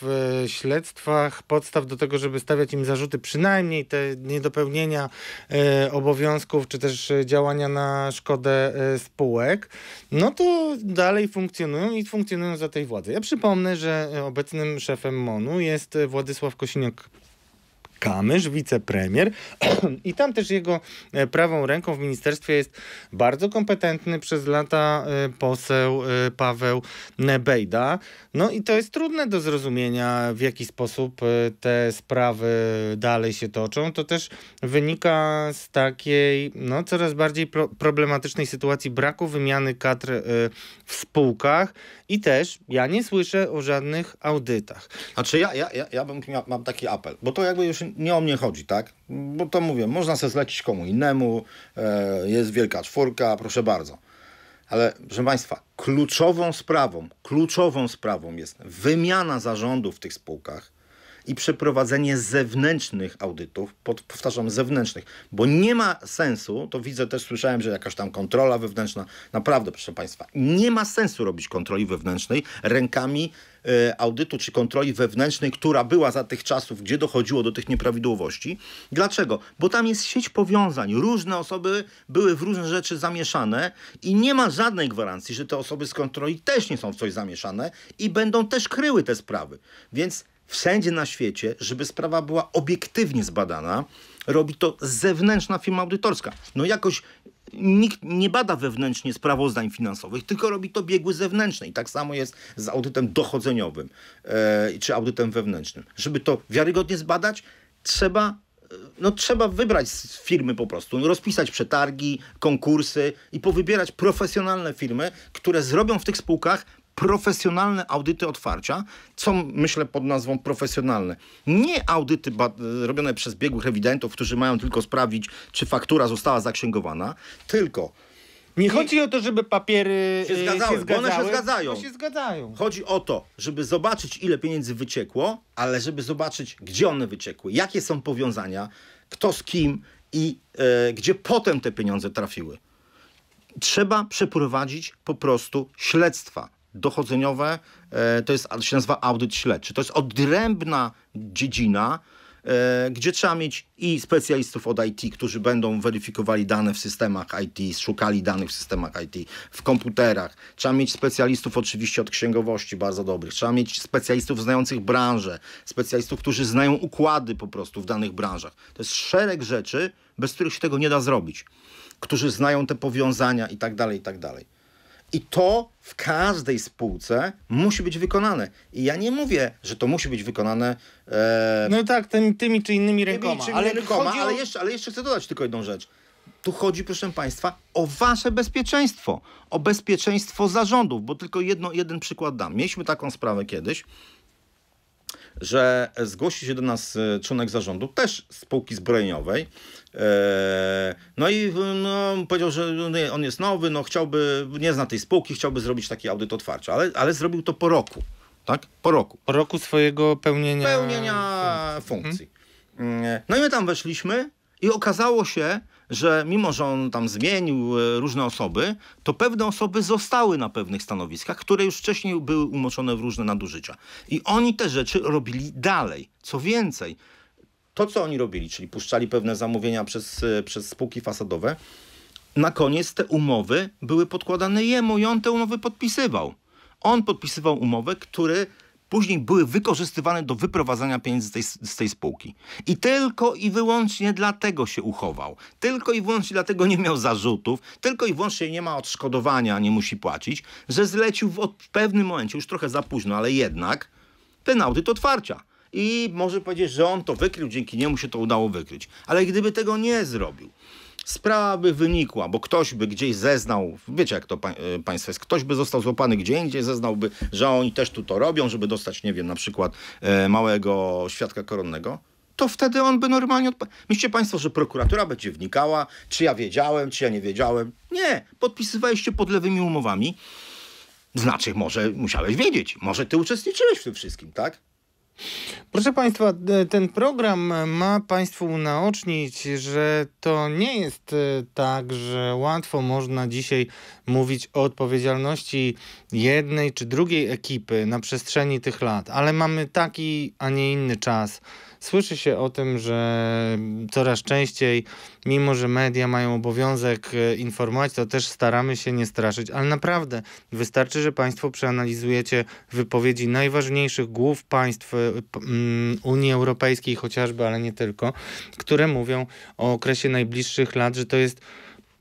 w śledztwach podstaw do tego, żeby stawiać im zarzuty, przynajmniej te niedopełnienia e, obowiązków, czy też działania na szkodę spółek, no to dalej funkcjonują i funkcjonują za tej władzy. Ja przypomnę, że obecnym szefem MONU jest Władysław Kosiniak Kamysz, wicepremier, i tam też jego e, prawą ręką w ministerstwie jest bardzo kompetentny przez lata e, poseł e, Paweł Nebejda. No i to jest trudne do zrozumienia, w jaki sposób te sprawy dalej się toczą. To też wynika z takiej no, coraz bardziej pro problematycznej sytuacji braku wymiany kadr w spółkach i też ja nie słyszę o żadnych audytach. Znaczy ja, ja, ja, ja bym miał, mam taki apel, bo to jakby już nie o mnie chodzi, tak? Bo to mówię, można sobie zlecić komu innemu, e, jest wielka czwórka, proszę bardzo. Ale, proszę Państwa, kluczową sprawą, kluczową sprawą jest wymiana zarządu w tych spółkach, i przeprowadzenie zewnętrznych audytów, pod, powtarzam, zewnętrznych, bo nie ma sensu, to widzę też, słyszałem, że jakaś tam kontrola wewnętrzna, naprawdę, proszę Państwa, nie ma sensu robić kontroli wewnętrznej rękami e, audytu czy kontroli wewnętrznej, która była za tych czasów, gdzie dochodziło do tych nieprawidłowości. Dlaczego? Bo tam jest sieć powiązań. Różne osoby były w różne rzeczy zamieszane i nie ma żadnej gwarancji, że te osoby z kontroli też nie są w coś zamieszane i będą też kryły te sprawy. Więc wszędzie na świecie, żeby sprawa była obiektywnie zbadana, robi to zewnętrzna firma audytorska. No jakoś nikt nie bada wewnętrznie sprawozdań finansowych, tylko robi to biegły zewnętrzny. I tak samo jest z audytem dochodzeniowym e, czy audytem wewnętrznym. Żeby to wiarygodnie zbadać, trzeba e, no trzeba wybrać z firmy po prostu, rozpisać przetargi, konkursy i powybierać profesjonalne firmy, które zrobią w tych spółkach profesjonalne audyty otwarcia, co myślę pod nazwą profesjonalne. Nie audyty robione przez biegłych ewidentów, którzy mają tylko sprawdzić, czy faktura została zaksięgowana, tylko nie chodzi o to, żeby papiery się zgadzały, się zgadzały one się zgadzają. się zgadzają. Chodzi o to, żeby zobaczyć, ile pieniędzy wyciekło, ale żeby zobaczyć, gdzie one wyciekły, jakie są powiązania, kto z kim i e, gdzie potem te pieniądze trafiły. Trzeba przeprowadzić po prostu śledztwa dochodzeniowe, e, to jest, się nazywa audyt śledczy. To jest odrębna dziedzina, e, gdzie trzeba mieć i specjalistów od IT, którzy będą weryfikowali dane w systemach IT, szukali danych w systemach IT, w komputerach. Trzeba mieć specjalistów oczywiście od księgowości bardzo dobrych. Trzeba mieć specjalistów znających branżę, specjalistów, którzy znają układy po prostu w danych branżach. To jest szereg rzeczy, bez których się tego nie da zrobić, którzy znają te powiązania i tak dalej, i tak dalej. I to w każdej spółce musi być wykonane. I ja nie mówię, że to musi być wykonane. E, no tak, tymi, tymi czy innymi rękoma. Tymi, ale, rękoma o... ale, jeszcze, ale jeszcze chcę dodać tylko jedną rzecz. Tu chodzi, proszę Państwa, o Wasze bezpieczeństwo, o bezpieczeństwo zarządów, bo tylko jedno, jeden przykład dam. Mieliśmy taką sprawę kiedyś, że zgłosił się do nas e, członek zarządu, też spółki zbrojeniowej, E, no i no, powiedział, że no, on jest nowy, no chciałby, nie zna tej spółki, chciałby zrobić taki audyt otwarcia. ale, ale zrobił to po roku, tak? Po roku. Po roku swojego pełnienia... Pełnienia funkcji. Hmm? No i my tam weszliśmy i okazało się, że mimo, że on tam zmienił e, różne osoby, to pewne osoby zostały na pewnych stanowiskach, które już wcześniej były umoczone w różne nadużycia. I oni te rzeczy robili dalej. Co więcej, to, co oni robili, czyli puszczali pewne zamówienia przez, e, przez spółki fasadowe, na koniec te umowy były podkładane jemu i on te umowy podpisywał. On podpisywał umowy, które później były wykorzystywane do wyprowadzania pieniędzy z tej, z tej spółki. I tylko i wyłącznie dlatego się uchował. Tylko i wyłącznie dlatego nie miał zarzutów, tylko i wyłącznie nie ma odszkodowania, nie musi płacić, że zlecił w, w pewnym momencie, już trochę za późno, ale jednak, ten audyt otwarcia i może powiedzieć, że on to wykrył, dzięki niemu się to udało wykryć. Ale gdyby tego nie zrobił, sprawa by wynikła, bo ktoś by gdzieś zeznał, wiecie jak to pa e, państwo jest, ktoś by został złapany gdzie indziej, zeznałby, że oni też tu to robią, żeby dostać, nie wiem, na przykład e, małego świadka koronnego, to wtedy on by normalnie odpa- Myślicie państwo, że prokuratura będzie wnikała, czy ja wiedziałem, czy ja nie wiedziałem. Nie, podpisywaliście pod lewymi umowami, znaczy może musiałeś wiedzieć, może ty uczestniczyłeś w tym wszystkim, tak? Proszę Państwa, e, ten program ma Państwu unaocznić, że to nie jest e, tak, że łatwo można dzisiaj mówić o odpowiedzialności jednej czy drugiej ekipy na przestrzeni tych lat, ale mamy taki, a nie inny czas. Słyszy się o tym, że coraz częściej, mimo że media mają obowiązek e, informować, to też staramy się nie straszyć, ale naprawdę wystarczy, że Państwo przeanalizujecie wypowiedzi najważniejszych głów państw e, Unii Europejskiej chociażby, ale nie tylko, które mówią o okresie najbliższych lat, że to jest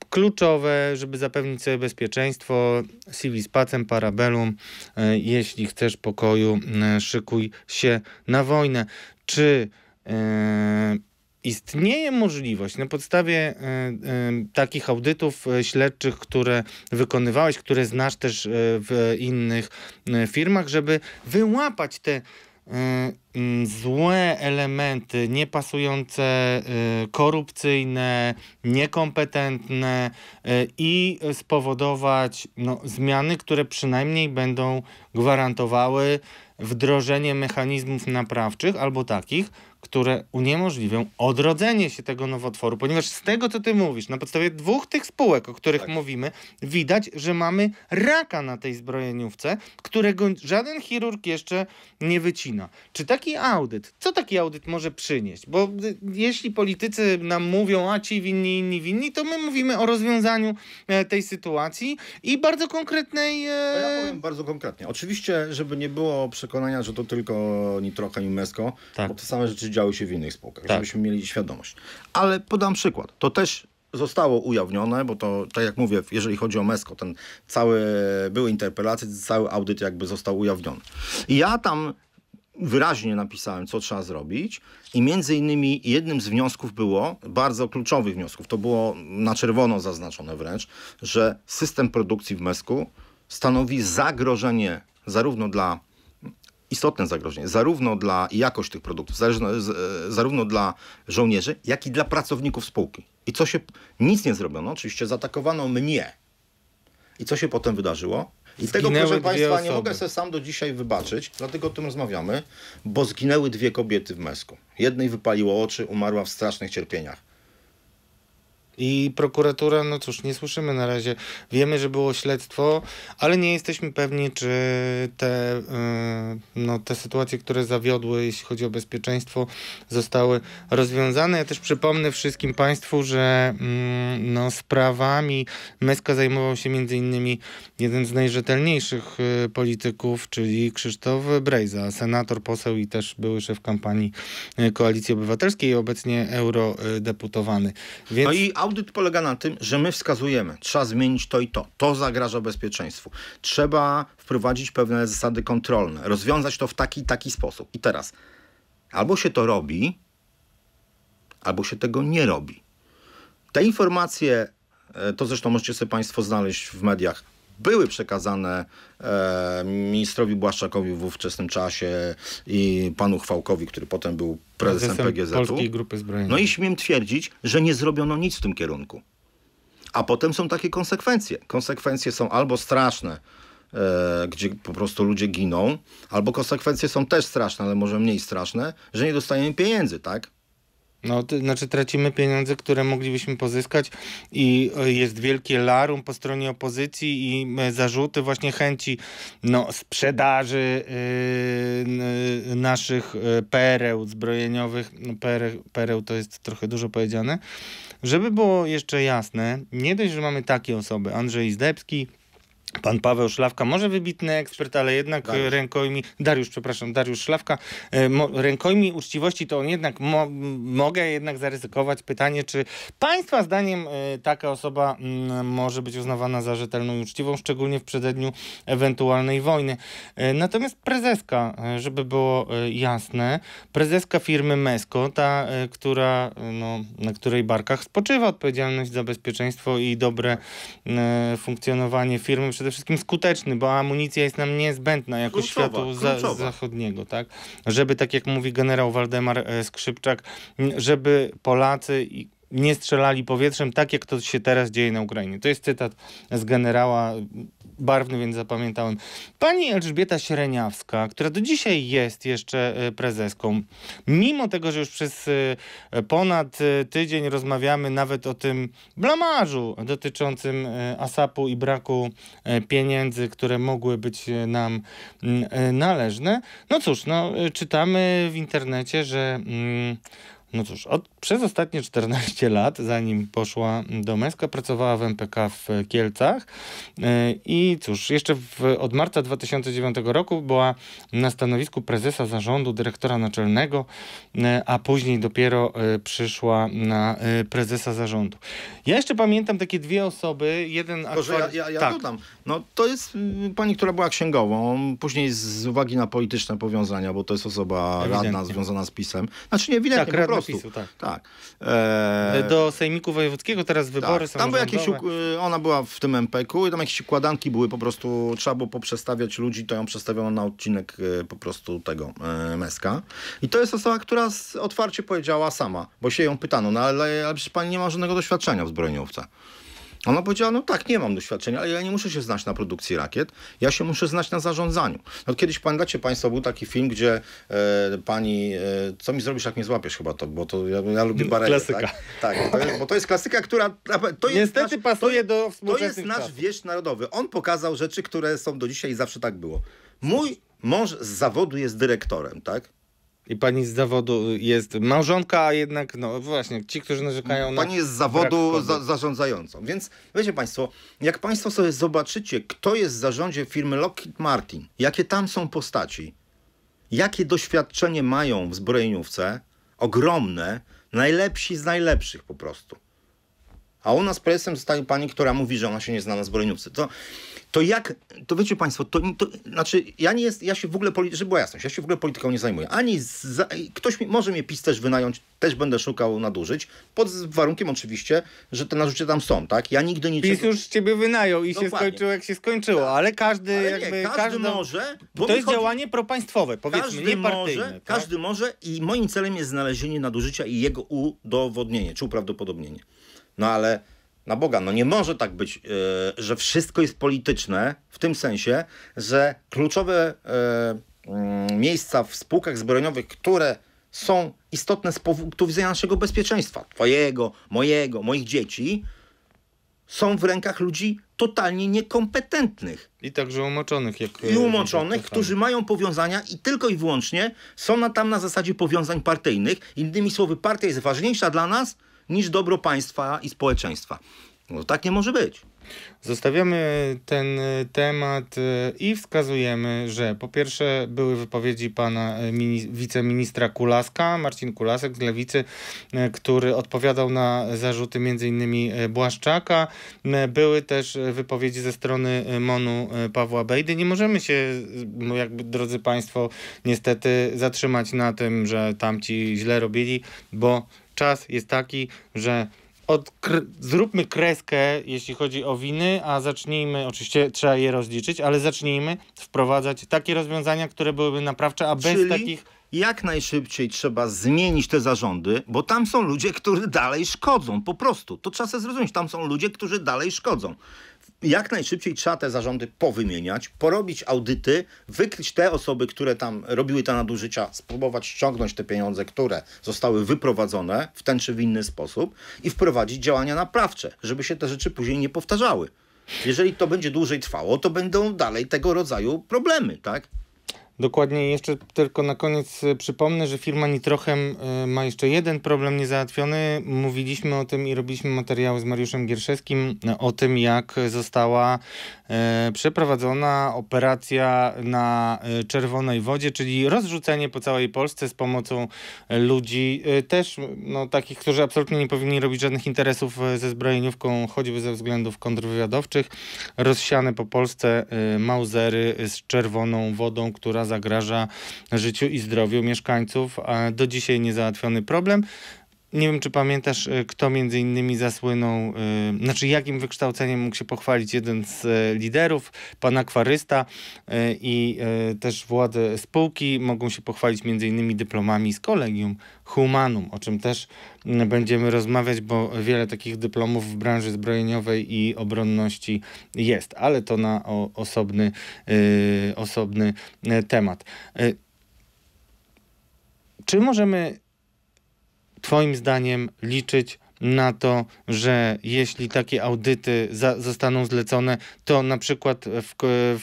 kluczowe, żeby zapewnić sobie bezpieczeństwo. Civis pacem, parabelum. E, jeśli chcesz pokoju, e, szykuj się na wojnę. Czy e, istnieje możliwość na podstawie takich audytów śledczych, które wykonywałeś, które znasz też w innych firmach, żeby wyłapać te Y, mm, złe elementy, niepasujące, y, korupcyjne, niekompetentne y, i spowodować no, zmiany, które przynajmniej będą gwarantowały wdrożenie mechanizmów naprawczych albo takich, które uniemożliwią odrodzenie się tego nowotworu, ponieważ z tego, co ty mówisz, na podstawie dwóch tych spółek, o których tak. mówimy, widać, że mamy raka na tej zbrojeniówce, którego żaden chirurg jeszcze nie wycina. Czy taki audyt, co taki audyt może przynieść? Bo y, jeśli politycy nam mówią, a ci winni, inni winni, to my mówimy o rozwiązaniu e, tej sytuacji i bardzo konkretnej... E, no ja powiem bardzo konkretnie. Oczywiście, żeby nie było przekonania, że to tylko nitrochemimesko, tak. bo te same rzeczy działają działy się w innych spółkach, tak. żebyśmy mieli świadomość. Ale podam przykład. To też zostało ujawnione, bo to, tak jak mówię, jeżeli chodzi o MESCO, ten cały, były interpelacje, cały audyt jakby został ujawniony. I ja tam wyraźnie napisałem, co trzeba zrobić i między innymi jednym z wniosków było, bardzo kluczowych wniosków, to było na czerwono zaznaczone wręcz, że system produkcji w MESCO stanowi zagrożenie zarówno dla istotne zagrożenie, zarówno dla jakości tych produktów, zarówno, e, zarówno dla żołnierzy, jak i dla pracowników spółki. I co się, nic nie zrobiono, oczywiście zaatakowano mnie. I co się potem wydarzyło? I zginęły tego, proszę Państwa, osoby. nie mogę sobie sam do dzisiaj wybaczyć, dlatego o tym rozmawiamy, bo zginęły dwie kobiety w Mesku. Jednej wypaliło oczy, umarła w strasznych cierpieniach. I prokuratura, no cóż, nie słyszymy na razie. Wiemy, że było śledztwo, ale nie jesteśmy pewni, czy te, y, no, te sytuacje, które zawiodły, jeśli chodzi o bezpieczeństwo, zostały rozwiązane. Ja też przypomnę wszystkim Państwu, że mm, no, sprawami Meska zajmował się m.in. jeden z najrzetelniejszych y, polityków, czyli Krzysztof Brejza, senator, poseł i też były szef kampanii y, Koalicji Obywatelskiej no i obecnie eurodeputowany. Więc... No i audyt polega na tym, że my wskazujemy, trzeba zmienić to i to, to zagraża bezpieczeństwu, trzeba wprowadzić pewne zasady kontrolne, rozwiązać to w taki i taki sposób. I teraz albo się to robi, albo się tego nie robi. Te informacje, e, to zresztą możecie sobie Państwo znaleźć w mediach były przekazane e, ministrowi Błaszczakowi w ówczesnym czasie i panu Chwałkowi, który potem był prezesem, prezesem PGZ-u. Polskiej Grupy Zbrojnej. No i śmiem twierdzić, że nie zrobiono nic w tym kierunku. A potem są takie konsekwencje. Konsekwencje są albo straszne, e, gdzie po prostu ludzie giną, albo konsekwencje są też straszne, ale może mniej straszne, że nie dostajemy pieniędzy, tak? No, to znaczy tracimy pieniądze, które moglibyśmy pozyskać i e, jest wielkie larum po stronie opozycji i e, zarzuty właśnie chęci no, sprzedaży yy, naszych pereł zbrojeniowych. No, pere pereł to jest trochę dużo powiedziane. Żeby było jeszcze jasne, nie dość, że mamy takie osoby, Andrzej Zdebski, Pan Paweł Szlawka, może wybitny ekspert, ale jednak e, Dariusz. rękojmi, Dariusz, przepraszam, Dariusz Szlawka, e, mo, rękojmi uczciwości to on jednak, mo, mogę jednak zaryzykować pytanie, czy Państwa zdaniem e, taka osoba mm, może być uznawana za rzetelną i uczciwą, szczególnie w przededniu ewentualnej wojny. Natomiast prezeska, żeby było jasne, prezeska firmy MESCO, ta, która, no, na której barkach spoczywa odpowiedzialność za bezpieczeństwo i dobre funkcjonowanie firmy, przede przede wszystkim skuteczny, bo amunicja jest nam niezbędna jako kluczowa, światu za, zachodniego, tak? Żeby, tak jak mówi generał Waldemar e, Skrzypczak, żeby Polacy i nie strzelali powietrzem, tak jak to się teraz dzieje na Ukrainie. To jest cytat z generała, barwny, więc zapamiętałem. Pani Elżbieta Siereniawska, która do dzisiaj jest jeszcze e, prezeską, mimo tego, że już przez e, ponad e, tydzień rozmawiamy nawet o tym blamarzu dotyczącym ASAP-u i braku pieniędzy, które mogły być nam należne. No cóż, no, czytamy w internecie, że mm, no cóż, od przez ostatnie 14 lat, zanim poszła do Męska, pracowała w MPK w Kielcach e, i cóż, jeszcze w, od marca 2009 roku była na stanowisku prezesa zarządu, dyrektora naczelnego, e, a później dopiero e, przyszła na prezesa zarządu. Ja jeszcze pamiętam takie dwie osoby, jeden... aktor. ja, ja, ja tak. dodam, no to jest mm, pani, która była księgową, później z uwagi na polityczne powiązania, bo to jest osoba ewidentnie. radna związana z PiSem, znaczy nie ewidentnie tak, po prostu. PiSu, tak. tak tak. E... Do Sejmiku Wojewódzkiego teraz wybory tak. są. Tam były jakieś, ona była w tym MPK-u i tam jakieś układanki były po prostu, trzeba było poprzestawiać ludzi, to ją przestawiono na odcinek e, po prostu tego e, Meska. I to jest osoba, która otwarcie powiedziała sama, bo się ją pytano, no ale, ale przecież pani nie ma żadnego doświadczenia w zbrojeniówce. Ona powiedziała, no tak, nie mam doświadczenia, ale ja nie muszę się znać na produkcji rakiet, ja się muszę znać na zarządzaniu. No, kiedyś pamiętacie Państwo, był taki film, gdzie e, pani, e, co mi zrobisz, jak mnie złapiesz chyba to, bo to ja, ja lubię no, barę. Tak? Klasyka. Tak, tak to jest, bo to jest klasyka, która... To jest Niestety nasz, pasuje to, do To jest nasz czasów. wieś narodowy. On pokazał rzeczy, które są do dzisiaj i zawsze tak było. Mój mąż z zawodu jest dyrektorem, tak? I pani z zawodu jest małżonka, a jednak, no właśnie, ci, którzy narzekają pani na. Pani jest z zawodu za, zarządzającą. Więc wiecie Państwo, jak Państwo sobie zobaczycie, kto jest w zarządzie firmy Lockheed Martin, jakie tam są postaci, jakie doświadczenie mają w zbrojeniówce, ogromne, najlepsi z najlepszych po prostu. A u nas prezesem zostaje pani, która mówi, że ona się nie zna na zbrojeniówce. To to jak, to wiecie Państwo, to, to znaczy ja nie jest, ja się w ogóle, żeby była jasność, ja się w ogóle polityką nie zajmuję. Ani ktoś mi, może mnie PiS też wynająć, też będę szukał nadużyć, pod warunkiem oczywiście, że te narzucie tam są, tak? Ja nigdy nie... PiS już ciebie wynajął i Dokładnie. się skończyło jak się skończyło, tak. ale każdy ale jakby... Nie, każdy, każdy może... to jest chodzi... działanie propaństwowe, powiedzmy, nie partyjne. Może, tak? Każdy może i moim celem jest znalezienie nadużycia i jego udowodnienie, czy uprawdopodobnienie. No ale na Boga, no nie może tak być, e, że wszystko jest polityczne w tym sensie, że kluczowe e, mm, miejsca w spółkach zbrojeniowych, które są istotne z punktu widzenia naszego bezpieczeństwa, twojego, mojego, moich dzieci, są w rękach ludzi totalnie niekompetentnych. I także umoczonych. Jak I e, umoczonych, jak którzy tak. mają powiązania i tylko i wyłącznie są na, tam na zasadzie powiązań partyjnych. Innymi słowy, partia jest ważniejsza dla nas niż dobro państwa i społeczeństwa. No tak nie może być. Zostawiamy ten e, temat e, i wskazujemy, że po pierwsze były wypowiedzi pana e, wiceministra Kulaska, Marcin Kulasek z Lewicy, który odpowiadał na zarzuty m.in. Błaszczaka. Były też wypowiedzi ze strony MONU Pawła Bejdy. Nie możemy się, jakby drodzy państwo, niestety zatrzymać na tym, że tamci źle robili, bo czas jest taki, że od, zróbmy kreskę, jeśli chodzi o winy, a zacznijmy, oczywiście trzeba je rozliczyć, ale zacznijmy wprowadzać takie rozwiązania, które byłyby naprawcze, a Czyli... bez takich jak najszybciej trzeba zmienić te zarządy, bo tam są ludzie, którzy dalej szkodzą. Po prostu. To trzeba sobie zrozumieć. Tam są ludzie, którzy dalej szkodzą jak najszybciej trzeba te zarządy powymieniać, porobić audyty, wykryć te osoby, które tam robiły te nadużycia, spróbować ściągnąć te pieniądze, które zostały wyprowadzone w ten czy w inny sposób i wprowadzić działania naprawcze, żeby się te rzeczy później nie powtarzały. Jeżeli to będzie dłużej trwało, to będą dalej tego rodzaju problemy, tak? Dokładnie, jeszcze tylko na koniec e, przypomnę, że firma Nitrochem e, ma jeszcze jeden problem niezałatwiony. Mówiliśmy o tym i robiliśmy materiały z Mariuszem Gierszewskim e, o tym, jak została przeprowadzona operacja na czerwonej wodzie, czyli rozrzucenie po całej Polsce z pomocą ludzi, też no, takich, którzy absolutnie nie powinni robić żadnych interesów ze zbrojeniówką, choćby ze względów kontrwywiadowczych, rozsiane po Polsce mauzery z czerwoną wodą, która zagraża życiu i zdrowiu mieszkańców. Do dzisiaj niezałatwiony problem. Nie wiem, czy pamiętasz, e, kto między innymi zasłynął, yy, znaczy jakim wykształceniem mógł się pochwalić jeden z e, liderów, pan akwarysta i też władze spółki mogą się pochwalić między innymi dyplomami z kolegium Humanum, o czym też będziemy rozmawiać, bo wiele takich dyplomów w branży zbrojeniowej i obronności jest, ale to na o, osobny, osobny temat. Czy możemy Twoim zdaniem liczyć na to, że jeśli takie audyty za, zostaną zlecone, to na przykład w,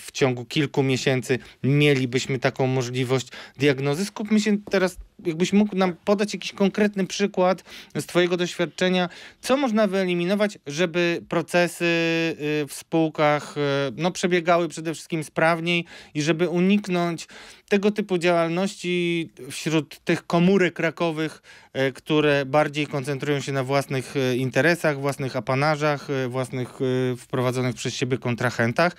w ciągu kilku miesięcy mielibyśmy taką możliwość diagnozy? Skupmy się teraz jakbyś mógł nam podać jakiś konkretny przykład z Twojego doświadczenia, co można wyeliminować, żeby procesy y, w spółkach y, no, przebiegały przede wszystkim sprawniej i żeby uniknąć tego typu działalności wśród tych komórek rakowych, y, które bardziej koncentrują się na własnych interesach, własnych apanarzach, własnych wprowadzonych przez siebie kontrahentach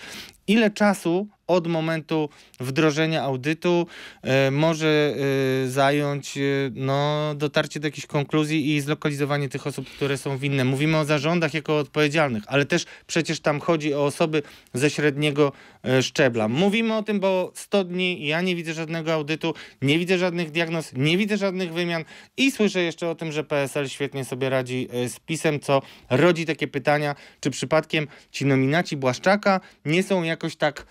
ile czasu od momentu wdrożenia audytu y, może y, zająć y, no, dotarcie do jakichś konkluzji i zlokalizowanie tych osób, które są winne. Mówimy o zarządach jako odpowiedzialnych, ale też przecież tam chodzi o osoby ze średniego E, szczebla. Mówimy o tym, bo 100 dni ja nie widzę żadnego audytu, nie widzę żadnych diagnoz, nie widzę żadnych wymian i słyszę jeszcze o tym, że PSL świetnie sobie radzi e, z PiSem, co rodzi takie pytania, czy przypadkiem ci nominaci Błaszczaka nie są jakoś tak,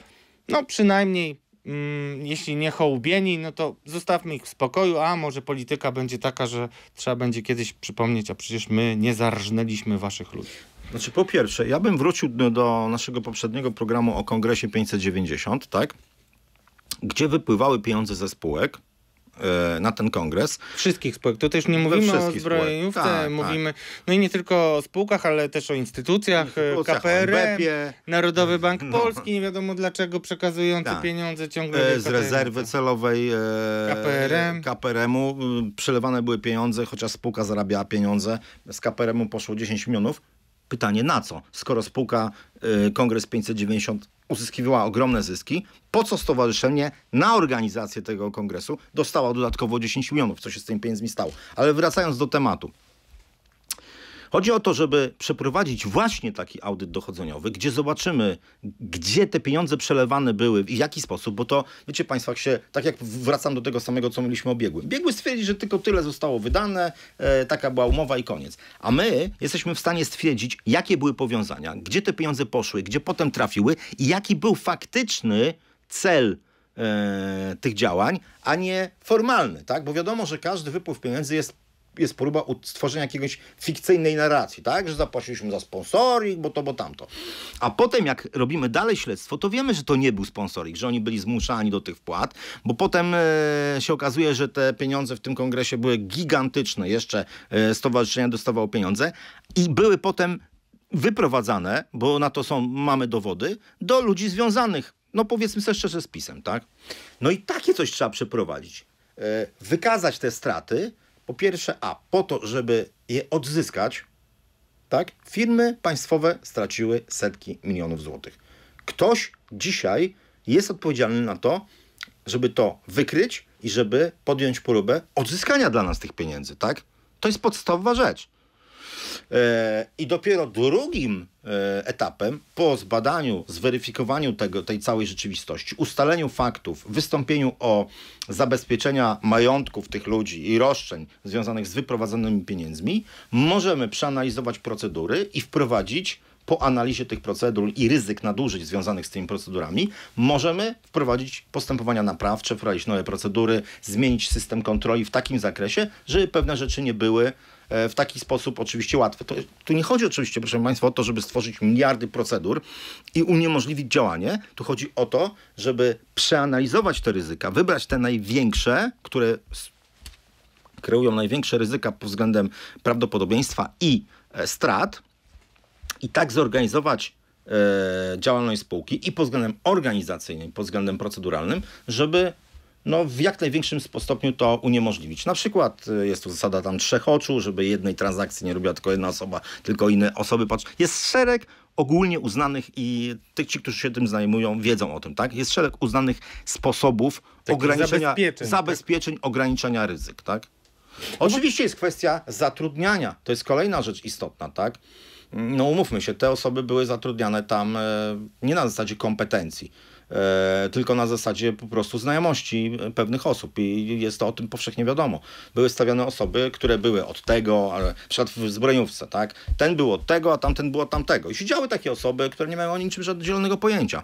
no przynajmniej mm, jeśli nie hołubieni, no to zostawmy ich w spokoju, a może polityka będzie taka, że trzeba będzie kiedyś przypomnieć, a przecież my nie zarżnęliśmy waszych ludzi. Znaczy po pierwsze, ja bym wrócił do naszego poprzedniego programu o kongresie 590, tak? Gdzie wypływały pieniądze ze spółek, e, na ten kongres. Wszystkich spółek. To też nie mówimy o zbrojeniówce, tak, tak. mówimy tak. no i nie tylko o spółkach, ale też o instytucjach, e, KPRM, Narodowy Bank no. Polski, nie wiadomo dlaczego przekazujący tak. pieniądze ciągle. E, z rezerwy celowej e, KPRM. KPRM-u y, przelewane były pieniądze, chociaż spółka zarabiała pieniądze. Z KPRM-u poszło 10 milionów, Pytanie na co? Skoro spółka y, Kongres 590 uzyskiwała ogromne zyski, po co stowarzyszenie na organizację tego kongresu dostało dodatkowo 10 milionów, co się z tymi pieniędzmi stało. Ale wracając do tematu. Chodzi o to, żeby przeprowadzić właśnie taki audyt dochodzeniowy, gdzie zobaczymy, gdzie te pieniądze przelewane były i w jaki sposób, bo to, wiecie Państwo, jak się, tak jak wracam do tego samego, co mieliśmy o biegłym. Biegły stwierdzi, że tylko tyle zostało wydane, e, taka była umowa i koniec. A my jesteśmy w stanie stwierdzić, jakie były powiązania, gdzie te pieniądze poszły, gdzie potem trafiły i jaki był faktyczny cel e, tych działań, a nie formalny, tak? Bo wiadomo, że każdy wypływ pieniędzy jest jest próba stworzenia jakiegoś fikcyjnej narracji, tak? Że zapłaciliśmy za sponsoring, bo to, bo tamto. A potem jak robimy dalej śledztwo, to wiemy, że to nie był sponsoring, że oni byli zmuszani do tych wpłat, bo potem e, się okazuje, że te pieniądze w tym kongresie były gigantyczne. Jeszcze e, stowarzyszenia dostawało pieniądze i były potem wyprowadzane, bo na to są, mamy dowody, do ludzi związanych, no powiedzmy sobie szczerze, z pisem, tak? No i takie coś trzeba przeprowadzić. E, wykazać te straty, po pierwsze, a po to, żeby je odzyskać, tak, firmy państwowe straciły setki milionów złotych. Ktoś dzisiaj jest odpowiedzialny na to, żeby to wykryć i żeby podjąć próbę odzyskania dla nas tych pieniędzy, tak? To jest podstawowa rzecz. E, I dopiero drugim e, etapem, po zbadaniu, zweryfikowaniu tego, tej całej rzeczywistości, ustaleniu faktów, wystąpieniu o zabezpieczenia majątków tych ludzi i roszczeń związanych z wyprowadzonymi pieniędzmi, możemy przeanalizować procedury i wprowadzić po analizie tych procedur i ryzyk nadużyć związanych z tymi procedurami, możemy wprowadzić postępowania naprawcze, wprowadzić nowe procedury, zmienić system kontroli w takim zakresie, żeby pewne rzeczy nie były E, w taki sposób oczywiście łatwy. To, tu nie chodzi oczywiście, proszę Państwa, o to, żeby stworzyć miliardy procedur i uniemożliwić działanie. Tu chodzi o to, żeby przeanalizować te ryzyka, wybrać te największe, które kreują największe ryzyka pod względem prawdopodobieństwa i e, strat i tak zorganizować e, działalność spółki i pod względem organizacyjnym, pod względem proceduralnym, żeby no, w jak największym stopniu to uniemożliwić. Na przykład y, jest tu zasada tam trzech oczu, żeby jednej transakcji nie robiła tylko jedna osoba, tylko inne osoby patrzą. Jest szereg ogólnie uznanych i tych, ci, którzy się tym zajmują, wiedzą o tym, tak? Jest szereg uznanych sposobów ograniczenia, zabezpieczeń, tak. zabezpieczeń tak? ograniczenia ryzyk, tak? No Oczywiście jest kwestia zatrudniania. To jest kolejna rzecz istotna, tak? No umówmy się, te osoby były zatrudniane tam e, nie na zasadzie kompetencji E, tylko na zasadzie po prostu znajomości pewnych osób i jest to o tym powszechnie wiadomo. Były stawiane osoby, które były od tego, ale na przykład w zbrojówce, tak? Ten był od tego, a tamten był od tamtego. I siedziały takie osoby, które nie mają o niczym żadnego pojęcia.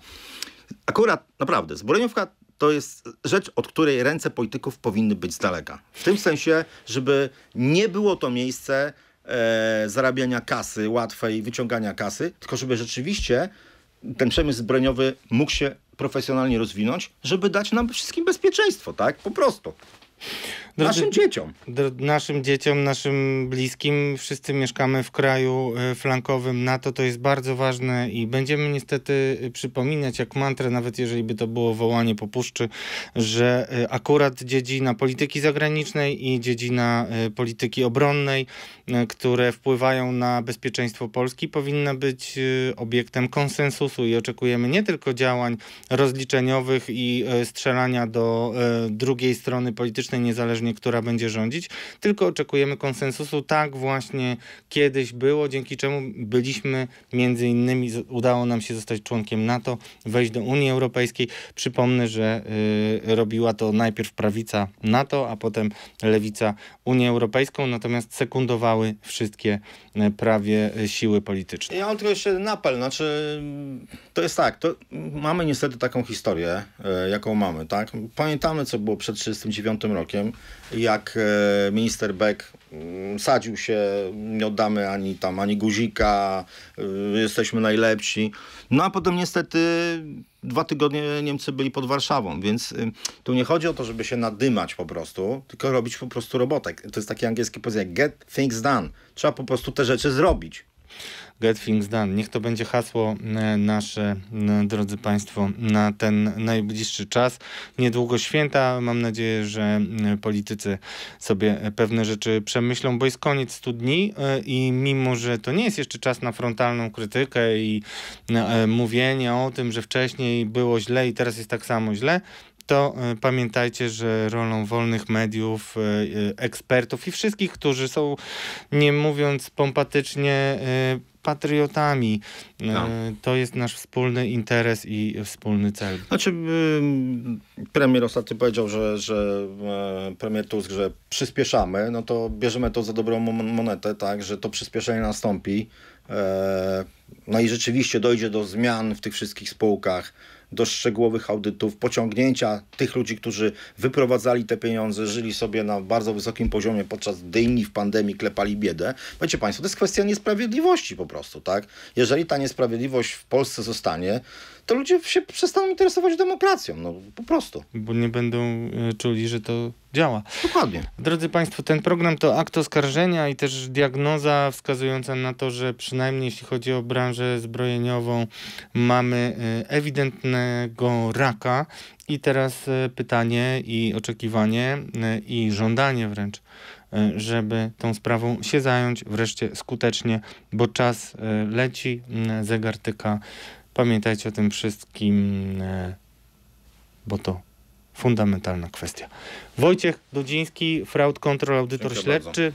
Akurat, naprawdę, zbrojówka to jest rzecz, od której ręce polityków powinny być z daleka. W tym sensie, żeby nie było to miejsce e, zarabiania kasy, łatwej wyciągania kasy, tylko żeby rzeczywiście ten przemysł zbrojeniowy mógł się profesjonalnie rozwinąć, żeby dać nam wszystkim bezpieczeństwo, tak? Po prostu. Drodzy, naszym dzieciom. Naszym dzieciom, naszym bliskim. Wszyscy mieszkamy w kraju e, flankowym NATO. To jest bardzo ważne i będziemy niestety e, przypominać jak mantrę, nawet jeżeli by to było wołanie po puszczy, że e, akurat dziedzina polityki zagranicznej i dziedzina polityki obronnej E, które wpływają na bezpieczeństwo Polski, powinna być e, obiektem konsensusu i oczekujemy nie tylko działań rozliczeniowych i e, strzelania do drugiej strony politycznej, niezależnie która będzie rządzić, tylko oczekujemy konsensusu. Tak właśnie kiedyś było, dzięki czemu byliśmy między innymi, udało nam się zostać członkiem NATO, wejść do Unii Europejskiej. Przypomnę, że robiła to najpierw prawica NATO, a potem lewica Unię Europejską, natomiast sekundowała wszystkie e, prawie e, siły polityczne. Ja mam tylko jeszcze jeden apel, znaczy mm, to jest tak, to mamy niestety taką historię, e, jaką mamy, tak? Pamiętamy, co było przed 1939 rokiem, jak minister Beck Mm, sadził się, nie oddamy ani tam, ani guzika, y, jesteśmy najlepsi. No a potem niestety dwa tygodnie Niemcy byli pod Warszawą, więc y, tu nie chodzi o to, żeby się nadymać po prostu, tylko robić po prostu robotę. To jest takie angielskie powiedzenie, get things done. Trzeba po prostu te rzeczy zrobić. Get Things Done. Niech to będzie hasło e, nasze, e, drodzy Państwo, na ten najbliższy czas. Niedługo święta. Mam nadzieję, że e, politycy sobie pewne rzeczy przemyślą, bo jest koniec 100 dni i mimo, że to nie jest jeszcze czas na frontalną krytykę i mówienie o tym, że wcześniej było źle i teraz jest tak samo źle, to pamiętajcie, że rolą wolnych mediów, ekspertów i wszystkich, którzy są, nie mówiąc pompatycznie, patriotami. No. To jest nasz wspólny interes i wspólny cel. Znaczy, y, premier ostatnio powiedział, że, że e, premier Tusk, że przyspieszamy, no to bierzemy to za dobrą monetę, tak, że to przyspieszenie nastąpi. E, no i rzeczywiście dojdzie do zmian w tych wszystkich spółkach do szczegółowych audytów, pociągnięcia tych ludzi, którzy wyprowadzali te pieniądze, żyli sobie na bardzo wysokim poziomie podczas inni w pandemii, klepali biedę. Wiecie Państwo, to jest kwestia niesprawiedliwości po prostu, tak? Jeżeli ta niesprawiedliwość w Polsce zostanie, to ludzie się przestaną interesować demokracją, no po prostu. Bo nie będą e, czuli, że to działa. Dokładnie. Drodzy Państwo, ten program to akt oskarżenia i też diagnoza wskazująca na to, że przynajmniej jeśli chodzi o branżę zbrojeniową, mamy e, ewidentnego raka. I teraz e, pytanie i oczekiwanie i żądanie wręcz żeby tą sprawą się zająć wreszcie skutecznie, bo czas leci, zegar tyka. Pamiętajcie o tym wszystkim, e, bo to fundamentalna kwestia. Wojciech Dudziński, Fraud kontrol, Audytor Dziękuję Śledczy.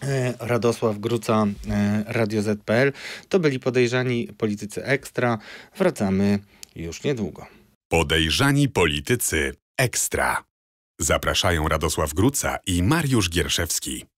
Bardzo. E, Radosław Gruca, e, Radio ZPL. To byli podejrzani politycy ekstra. Wracamy już niedługo. Podejrzani politycy ekstra. Zapraszają Radosław Gruca i Mariusz Gierszewski.